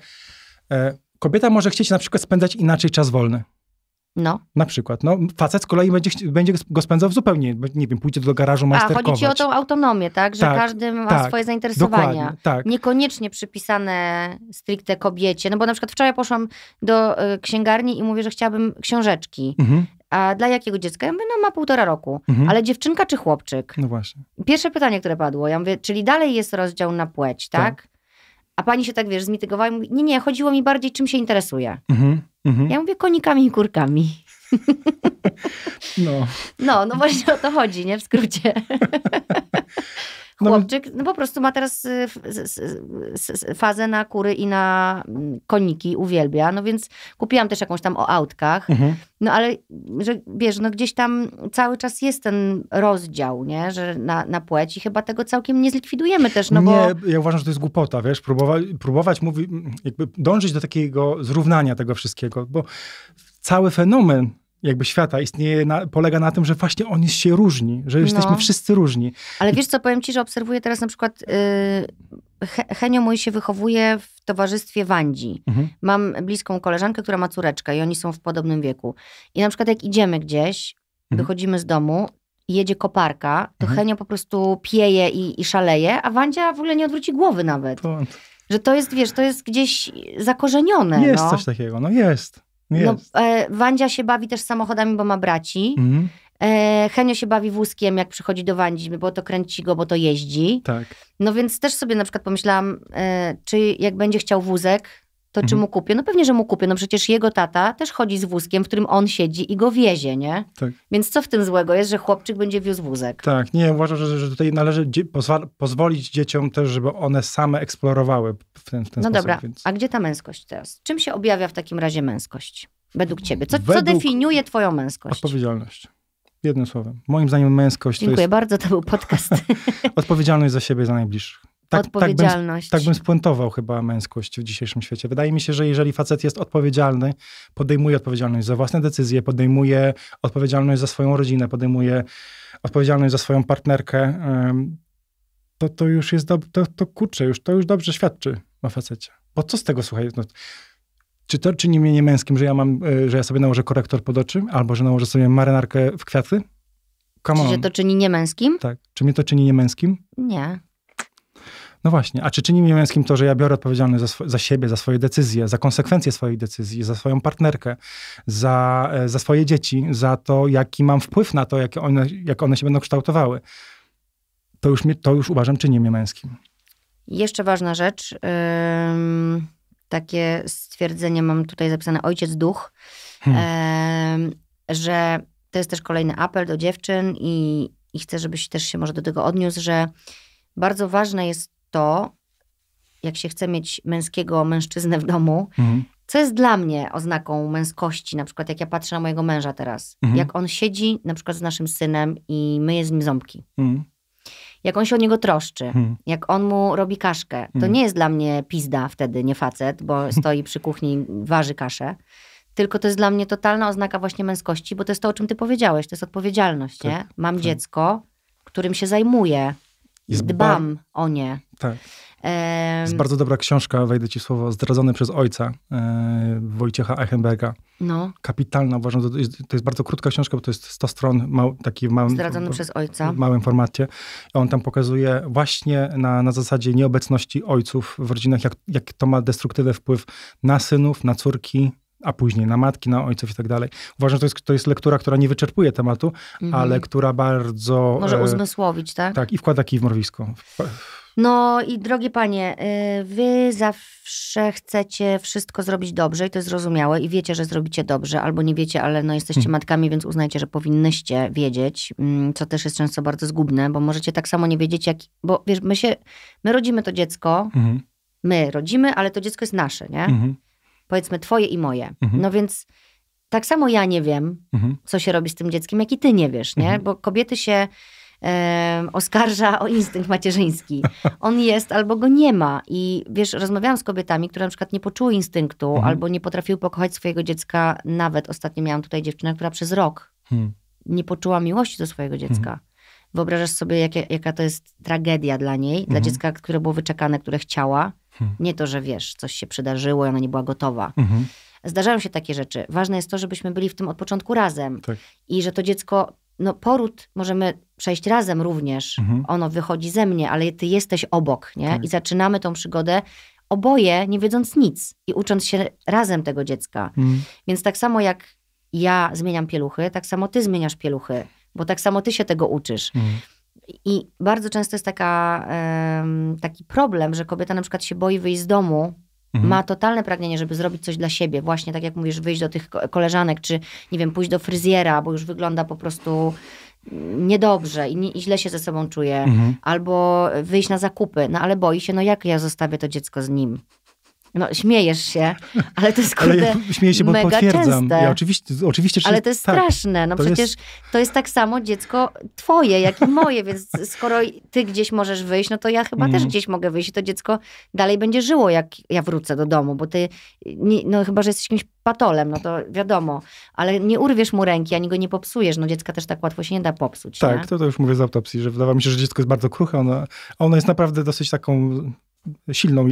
e, kobieta może chcieć na przykład spędzać inaczej czas wolny. No. Na przykład. No, facet z kolei będzie, będzie go spędzał zupełnie, nie wiem, pójdzie do garażu majsterkować. A, chodzi ci o tą autonomię, tak? Że tak, każdy ma tak, swoje zainteresowania. Tak. Niekoniecznie przypisane stricte kobiecie. No bo na przykład wczoraj poszłam do y, księgarni i mówię, że chciałabym książeczki. Mhm. A dla jakiego dziecka? Ja mówię, no ma półtora roku. Mhm. Ale dziewczynka czy chłopczyk? No właśnie. Pierwsze pytanie, które padło. Ja mówię, czyli dalej jest rozdział na płeć, tak? tak. A pani się tak, wiesz, zmitygowała i mówi, nie, nie, chodziło mi bardziej, czym się interesuje. Mhm. Mhm. Ja mówię konikami i kurkami. No. no, no właśnie o to chodzi, nie? W skrócie. (laughs) No chłopczyk no, po prostu ma teraz y, fazę na kury i na mm, koniki, uwielbia. No więc kupiłam też jakąś tam o autkach. Mhm. No ale, że wiesz, no gdzieś tam cały czas jest ten rozdział, nie? Że na, na płeć i chyba tego całkiem nie zlikwidujemy też, no nie, bo... ja uważam, że to jest głupota, wiesz, próbować, próbować mówi, jakby dążyć do takiego zrównania tego wszystkiego, bo cały fenomen jakby świata istnieje na, polega na tym, że właśnie on jest się różni, że jesteśmy no. wszyscy różni. Ale wiesz co, powiem ci, że obserwuję teraz na przykład yy, Henio mój się wychowuje w towarzystwie Wandzi. Mhm. Mam bliską koleżankę, która ma córeczkę i oni są w podobnym wieku. I na przykład jak idziemy gdzieś, mhm. wychodzimy z domu, jedzie koparka, to mhm. Henio po prostu pieje i, i szaleje, a Wandzia w ogóle nie odwróci głowy nawet. Że to jest, wiesz, to jest gdzieś zakorzenione. Jest no. coś takiego, no jest. No, e, Wandzia się bawi też samochodami, bo ma braci. Mhm. E, Henio się bawi wózkiem, jak przychodzi do Wandzi, bo to kręci go, bo to jeździ. Tak. No więc też sobie na przykład pomyślałam, e, czy jak będzie chciał wózek, to czy mhm. mu kupię? No pewnie, że mu kupię. No przecież jego tata też chodzi z wózkiem, w którym on siedzi i go wiezie, nie? Tak. Więc co w tym złego jest, że chłopczyk będzie wiózł wózek? Tak, nie, uważam, że, że tutaj należy dzie pozwolić dzieciom też, żeby one same eksplorowały w ten, w ten no sposób. No dobra, więc... a gdzie ta męskość teraz? Czym się objawia w takim razie męskość? Według ciebie. Co, Według... co definiuje twoją męskość? Odpowiedzialność. Jednym słowem. Moim zdaniem męskość Dziękuję to jest... bardzo, to był podcast. (laughs) Odpowiedzialność za siebie, za najbliższych tak, odpowiedzialność. Tak bym, tak bym spuentował chyba męskość w dzisiejszym świecie. Wydaje mi się, że jeżeli facet jest odpowiedzialny, podejmuje odpowiedzialność za własne decyzje, podejmuje odpowiedzialność za swoją rodzinę, podejmuje odpowiedzialność za swoją partnerkę, to to już jest, do, to, to kurczę, już, to już dobrze świadczy o facecie. Bo co z tego, słuchaj, no, czy to czyni mnie niemęskim, że ja mam, e, że ja sobie nałożę korektor pod oczy, albo że nałożę sobie marynarkę w kwiaty? Come on. Czy to czyni niemęskim? Tak. Czy mnie to czyni niemęskim? Nie. No właśnie, a czy czyni mnie męskim to, że ja biorę odpowiedzialność za, za siebie, za swoje decyzje, za konsekwencje swojej decyzji, za swoją partnerkę, za, e, za swoje dzieci, za to, jaki mam wpływ na to, jak one, jak one się będą kształtowały? To już, to już uważam, czyni mnie męskim. Jeszcze ważna rzecz. Ym, takie stwierdzenie mam tutaj zapisane: ojciec duch, hmm. że to jest też kolejny apel do dziewczyn i, i chcę, żebyś też się może do tego odniósł, że bardzo ważne jest to, jak się chce mieć męskiego mężczyznę w domu, mhm. co jest dla mnie oznaką męskości. Na przykład, jak ja patrzę na mojego męża teraz, mhm. jak on siedzi na przykład z naszym synem i myje z nim ząbki. Mhm. Jak on się o niego troszczy, mhm. jak on mu robi kaszkę, to mhm. nie jest dla mnie pizda wtedy, nie facet, bo (laughs) stoi przy kuchni, waży kaszę tylko to jest dla mnie totalna oznaka właśnie męskości, bo to jest to, o czym ty powiedziałeś, to jest odpowiedzialność, tak, nie? Mam tak. dziecko, którym się zajmuję, jest dbam o nie. Tak. Jest bardzo dobra książka, wejdę ci słowo, Zdradzony przez ojca e, Wojciecha Eichenberga. No. Kapitalna, uważam, to jest, to jest, bardzo krótka książka, bo to jest 100 stron, mał, taki w małym, Zdradzony w, przez ojca. w małym formacie. On tam pokazuje właśnie na, na zasadzie nieobecności ojców w rodzinach, jak, jak to ma destruktywny wpływ na synów, na córki, a później na matki, na ojców i tak dalej. Uważam, że to jest, to jest lektura, która nie wyczerpuje tematu, mhm. ale która bardzo... Może e, uzmysłowić, tak? Tak, i wkłada kij w Morwisko. W, w, no i drogie panie, y, wy zawsze chcecie wszystko zrobić dobrze i to jest zrozumiałe i wiecie, że zrobicie dobrze albo nie wiecie, ale no jesteście hmm. matkami, więc uznajcie, że powinnyście wiedzieć, mm, co też jest często bardzo zgubne, bo możecie tak samo nie wiedzieć, jak, bo wiesz, my się, my rodzimy to dziecko, mhm. my rodzimy, ale to dziecko jest nasze, nie? Mhm. Powiedzmy twoje i moje. Mhm. No więc tak samo ja nie wiem, co się robi z tym dzieckiem, jak i ty nie wiesz, nie? Bo kobiety się oskarża o instynkt macierzyński. On jest albo go nie ma. I wiesz, rozmawiałam z kobietami, które na przykład nie poczuły instynktu mhm. albo nie potrafiły pokochać swojego dziecka. Nawet ostatnio miałam tutaj dziewczynę, która przez rok mhm. nie poczuła miłości do swojego mhm. dziecka. Mhm. Wyobrażasz sobie, jak, jaka to jest tragedia dla niej, dla mhm. dziecka, które było wyczekane, które chciała. Hmm. Nie to, że wiesz, coś się przydarzyło i ona nie była gotowa. Mhm. Zdarzają się takie rzeczy. Ważne jest to, żebyśmy byli w tym od początku razem. Tak. I że to dziecko, no poród możemy przejść razem również. Mhm. Ono wychodzi ze mnie, ale ty jesteś obok, nie? Tak. I zaczynamy tą przygodę oboje, nie wiedząc nic i ucząc się razem tego dziecka. Mhm. Więc tak samo jak ja zmieniam pieluchy, tak samo ty zmieniasz pieluchy, bo tak samo ty się tego uczysz. Mhm. I bardzo często jest taka, taki problem, że kobieta na przykład się boi wyjść z domu, Mhm. ma totalne pragnienie, żeby zrobić coś dla siebie, właśnie tak jak mówisz, wyjść do tych koleżanek, czy nie wiem, pójść do fryzjera, bo już wygląda po prostu niedobrze i, nie, i źle się ze sobą czuje, mhm. albo wyjść na zakupy, no ale boi się, no jak ja zostawię to dziecko z nim? No, śmiejesz się, ale to jest kurde, ale ja śmieję się, bo mega potwierdzam. Ja oczywiście, oczywiście, ale to jest tak, straszne. No to przecież jest... to jest tak samo dziecko twoje, jak i moje, więc skoro ty gdzieś możesz wyjść, no to ja chyba mm. też gdzieś mogę wyjść i to dziecko dalej będzie żyło, jak ja wrócę do domu, bo ty, nie, no chyba, że jesteś kimś patolem, no to wiadomo, ale nie urwiesz mu ręki, ani go nie popsujesz. No dziecka też tak łatwo się nie da popsuć. Tak, nie? To, to już mówię z autopsji, że wydawało mi się, że dziecko jest bardzo kruche, ona, ona jest naprawdę dosyć taką silną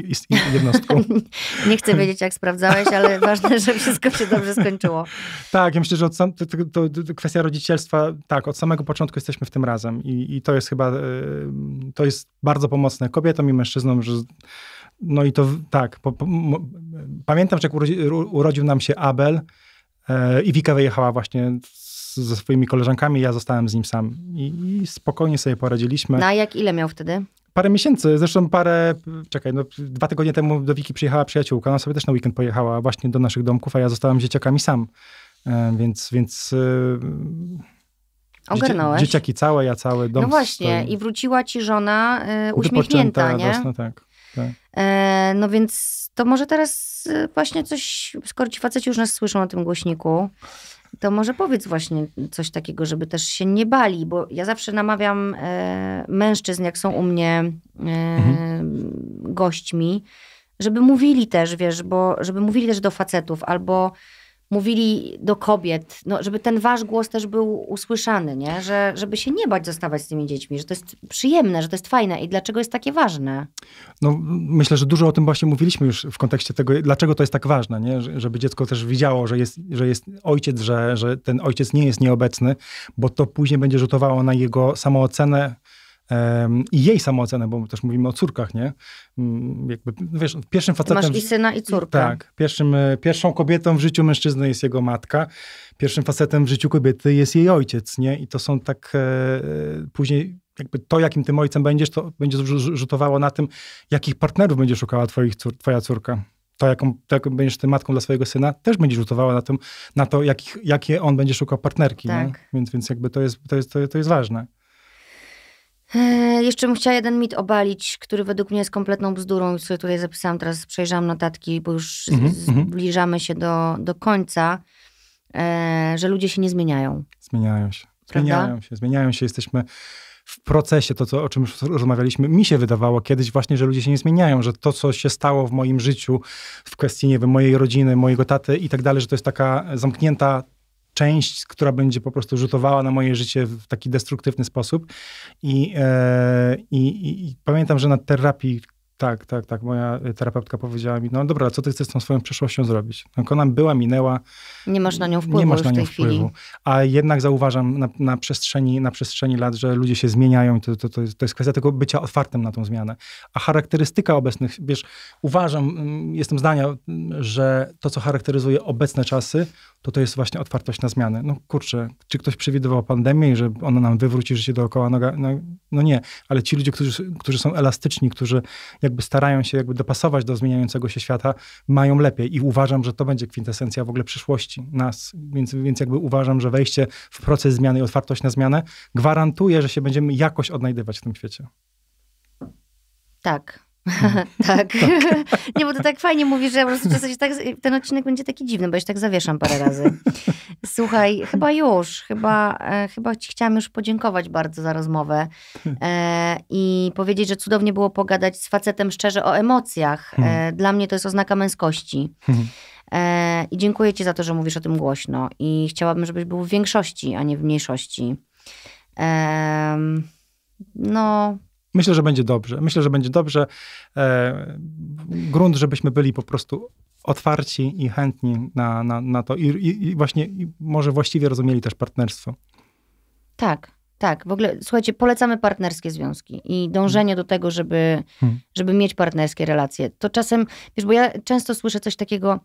jednostką. (laughs) Nie chcę wiedzieć, jak sprawdzałeś, ale ważne, że wszystko się dobrze skończyło. tak, ja myślę, że sam, to, to, to, kwestia rodzicielstwa, tak, od samego początku jesteśmy w tym razem i, i to jest chyba, to jest bardzo pomocne kobietom i mężczyznom, że no i to tak, po, po, pamiętam, że jak urodzi, urodził nam się Abel e, i Wika wyjechała właśnie z, ze swoimi koleżankami, ja zostałem z nim sam i, i spokojnie sobie poradziliśmy. Na no jak ile miał wtedy? parę miesięcy, zresztą parę, czekaj, no, dwa tygodnie temu do Wiki przyjechała przyjaciółka, ona sobie też na weekend pojechała właśnie do naszych domków, a ja zostałem dzieciakami sam. E, więc, więc... E, Ogarnąłeś. dzieciaki całe, ja cały dom. No właśnie, stoi. i wróciła ci żona y, uśmiechnięta, nie? Właśnie, tak. tak. E, no więc to może teraz właśnie coś, skoro ci faceci już nas słyszą na tym głośniku, to może powiedz właśnie coś takiego, żeby też się nie bali, bo ja zawsze namawiam e, mężczyzn, jak są u mnie e, mhm. gośćmi, żeby mówili też, wiesz, bo żeby mówili też do facetów albo mówili do kobiet, no, żeby ten wasz głos też był usłyszany, nie? Że, żeby się nie bać zostawać z tymi dziećmi, że to jest przyjemne, że to jest fajne i dlaczego jest takie ważne? No, myślę, że dużo o tym właśnie mówiliśmy już w kontekście tego, dlaczego to jest tak ważne, nie? Żeby dziecko też widziało, że jest, że jest ojciec, że, że ten ojciec nie jest nieobecny, bo to później będzie rzutowało na jego samoocenę, i jej samoocenę, bo też mówimy o córkach, nie? Mm, jakby, no wiesz, pierwszym facetem... masz i syna, i córkę. Tak. Pierwszym, e, pierwszą kobietą w życiu mężczyzny jest jego matka, pierwszym facetem w życiu kobiety jest jej ojciec, nie? I to są tak e, e, później jakby to, jakim tym ojcem będziesz, to będzie rzutowało na tym, jakich partnerów będzie szukała twoich, twoja córka. To jaką, to, jaką będziesz tym matką dla swojego syna, też będzie rzutowało na, tym, na to, jakich, jakie on będzie szukał partnerki. Tak. Więc, więc jakby to jest, to, jest, to, to jest ważne. E, jeszcze bym chciała jeden mit obalić, który według mnie jest kompletną bzdurą, sobie tutaj zapisałam, teraz przejrzałam notatki, bo już mhm, mhm. zbliżamy się do, do końca, e, że ludzie się nie zmieniają. Zmieniają się. Prawda? Zmieniają się, zmieniają się. Jesteśmy w procesie, to co, o czym rozmawialiśmy, mi się wydawało kiedyś właśnie, że ludzie się nie zmieniają, że to, co się stało w moim życiu, w kwestii, nie wiem, mojej rodziny, mojego taty i tak dalej, że to jest taka zamknięta część, która będzie po prostu rzutowała na moje życie w taki destruktywny sposób. I, e, i, i pamiętam, że na terapii tak, tak, tak. Moja y, terapeutka powiedziała mi, no dobra, co ty chcesz z tą swoją przeszłością zrobić? No, ona była, minęła. Nie masz na nią wpływu. Nie masz na nią wpływu. Chwili. A jednak zauważam na, na, przestrzeni, na przestrzeni lat, że ludzie się zmieniają i to, to, to, jest, to jest kwestia tego bycia otwartym na tą zmianę. A charakterystyka obecnych, wiesz, uważam, mm, jestem zdania, mm, że to, co charakteryzuje obecne czasy, to to jest właśnie otwartość na zmiany. No kurczę, czy ktoś przewidywał pandemię i że ona nam wywróci życie dookoła noga? No, no nie, ale ci ludzie, którzy, którzy są elastyczni, którzy jak jakby starają się jakby dopasować do zmieniającego się świata, mają lepiej. I uważam, że to będzie kwintesencja w ogóle przyszłości nas. Więc, więc jakby uważam, że wejście w proces zmiany i otwartość na zmianę gwarantuje, że się będziemy jakoś odnajdywać w tym świecie. Tak, Mhm. (laughs) tak. tak. (laughs) nie, bo to tak fajnie mówisz, że po prostu czasem tak, ten odcinek będzie taki dziwny, bo ja się tak zawieszam parę razy. (laughs) Słuchaj, chyba już, chyba, e, chyba ci chciałam już podziękować bardzo za rozmowę e, i powiedzieć, że cudownie było pogadać z facetem szczerze o emocjach. E, mhm. dla mnie to jest oznaka męskości. Mhm. E, I dziękuję ci za to, że mówisz o tym głośno i chciałabym, żebyś był w większości, a nie w mniejszości. No, Myślę, że będzie dobrze. Myślę, że będzie dobrze. E, grunt, żebyśmy byli po prostu otwarci i chętni na, na, na to I, i, i właśnie i może właściwie rozumieli też partnerstwo. Tak, tak. W ogóle, słuchajcie, polecamy partnerskie związki i dążenie do tego, żeby, hmm. żeby mieć partnerskie relacje. To czasem, wiesz, bo ja często słyszę coś takiego,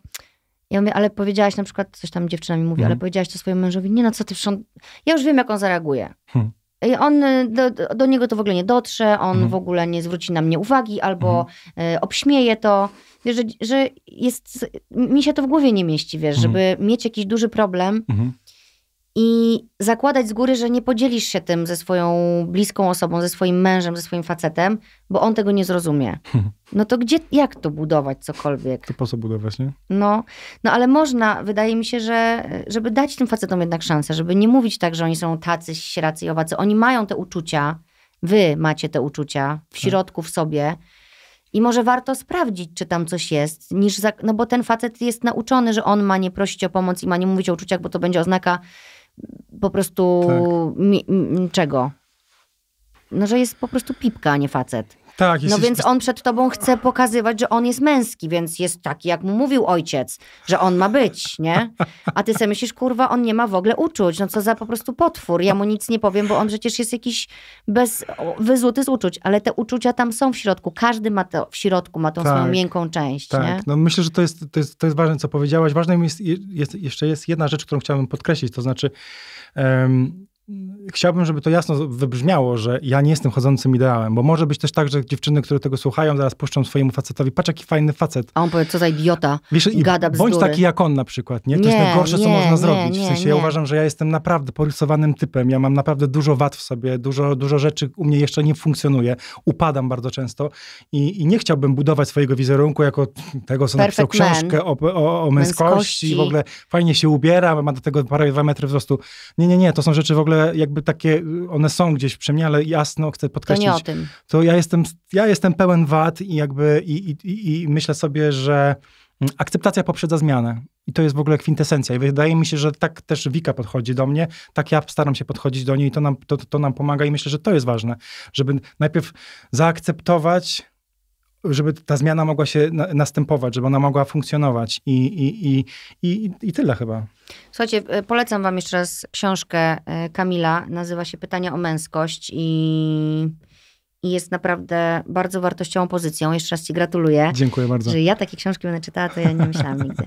ja mówię, ale powiedziałaś na przykład, coś tam dziewczyna mi mówi, hmm. ale powiedziałaś to swojemu mężowi, nie no, co ty, wszą... ja już wiem, jak on zareaguje. Hmm on y, do, do niego to w ogóle nie dotrze, on mhm. w ogóle nie zwróci na mnie uwagi albo mhm. Y, obśmieje to. Wiesz, że, że jest, mi się to w głowie nie mieści, wiesz, mhm. żeby mieć jakiś duży problem. Mhm i zakładać z góry, że nie podzielisz się tym ze swoją bliską osobą, ze swoim mężem, ze swoim facetem, bo on tego nie zrozumie. Hmm. No to gdzie, jak to budować cokolwiek? To po co budować, nie? No, no ale można, wydaje mi się, że żeby dać tym facetom jednak szansę, żeby nie mówić tak, że oni są tacy, śracy i owacy. Oni mają te uczucia, wy macie te uczucia w tak. środku, w sobie. I może warto sprawdzić, czy tam coś jest, niż za... no bo ten facet jest nauczony, że on ma nie prosić o pomoc i ma nie mówić o uczuciach, bo to będzie oznaka po prostu tak. mi, czego? No, że jest po prostu pipka, a nie facet. Tak, no więc on przed tobą chce pokazywać, że on jest męski, więc jest taki, jak mu mówił ojciec, że on ma być, nie? A ty sobie myślisz, kurwa, on nie ma w ogóle uczuć, no co za po prostu potwór, ja mu nic nie powiem, bo on przecież jest jakiś bez, wyzuty z uczuć, ale te uczucia tam są w środku, każdy ma to, w środku ma tą tak, swoją miękką część, tak. nie? No myślę, że to jest, to jest, to jest ważne, co powiedziałaś. Ważne jest, jest jeszcze jest jedna rzecz, którą chciałbym podkreślić, to znaczy um, chciałbym, żeby to jasno wybrzmiało, że ja nie jestem chodzącym ideałem, bo może być też tak, że dziewczyny, które tego słuchają, zaraz puszczą swojemu facetowi, patrz jaki fajny facet. A on powie, co za idiota, Wiesz, gada bzdury. Bądź taki jak on na przykład, nie? To jest najgorsze, nie, co można nie, zrobić. w sensie ja uważam, że ja jestem naprawdę porysowanym typem, ja mam naprawdę dużo wad w sobie, dużo, dużo rzeczy u mnie jeszcze nie funkcjonuje, upadam bardzo często i, i nie chciałbym budować swojego wizerunku jako tego, co Perfect napisał książkę o, o, o męskości. męskości, w ogóle fajnie się ubiera, ma do tego parę, dwa metry wzrostu. Nie, nie, nie, to są rzeczy w ogóle ogóle jakby takie, one są gdzieś przy mnie, ale jasno chcę podkreślić. To nie o tym. To ja jestem, ja jestem pełen wad i jakby, i, i, i myślę sobie, że mm, akceptacja poprzedza zmianę. I to jest w ogóle kwintesencja. I wydaje mi się, że tak też Wika podchodzi do mnie, tak ja staram się podchodzić do niej i to nam, to, to nam pomaga i myślę, że to jest ważne, żeby najpierw zaakceptować żeby ta zmiana mogła się na, następować, żeby ona mogła funkcjonować i, i, i, i, i tyle chyba. Słuchajcie, e, polecam wam jeszcze raz książkę e, Kamila, nazywa się Pytania o męskość i i jest naprawdę bardzo wartościową pozycją. Jeszcze raz Ci gratuluję. Dziękuję bardzo. Że ja takie książki będę czytała, to ja nie myślałam nigdy.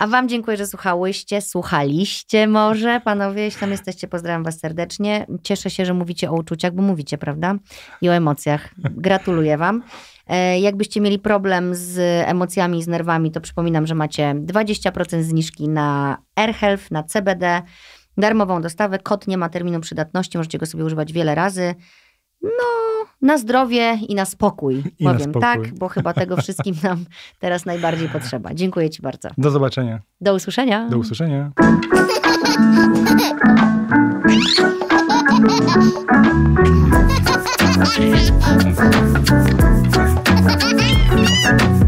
A Wam dziękuję, że słuchałyście, słuchaliście może, panowie, jeśli tam jesteście, pozdrawiam Was serdecznie. Cieszę się, że mówicie o uczuciach, bo mówicie, prawda? I o emocjach. Gratuluję Wam. E, jakbyście mieli problem z emocjami i z nerwami, to przypominam, że macie 20% zniżki na AirHealth, na CBD, darmową dostawę. Kot nie ma terminu przydatności, możecie go sobie używać wiele razy. No, na zdrowie i na spokój, I powiem na tak, spokój. tak, bo chyba tego wszystkim nam (laughs) teraz najbardziej potrzeba. Dziękuję Ci bardzo. Do zobaczenia. Do usłyszenia. Do usłyszenia. Thank (laughs) you.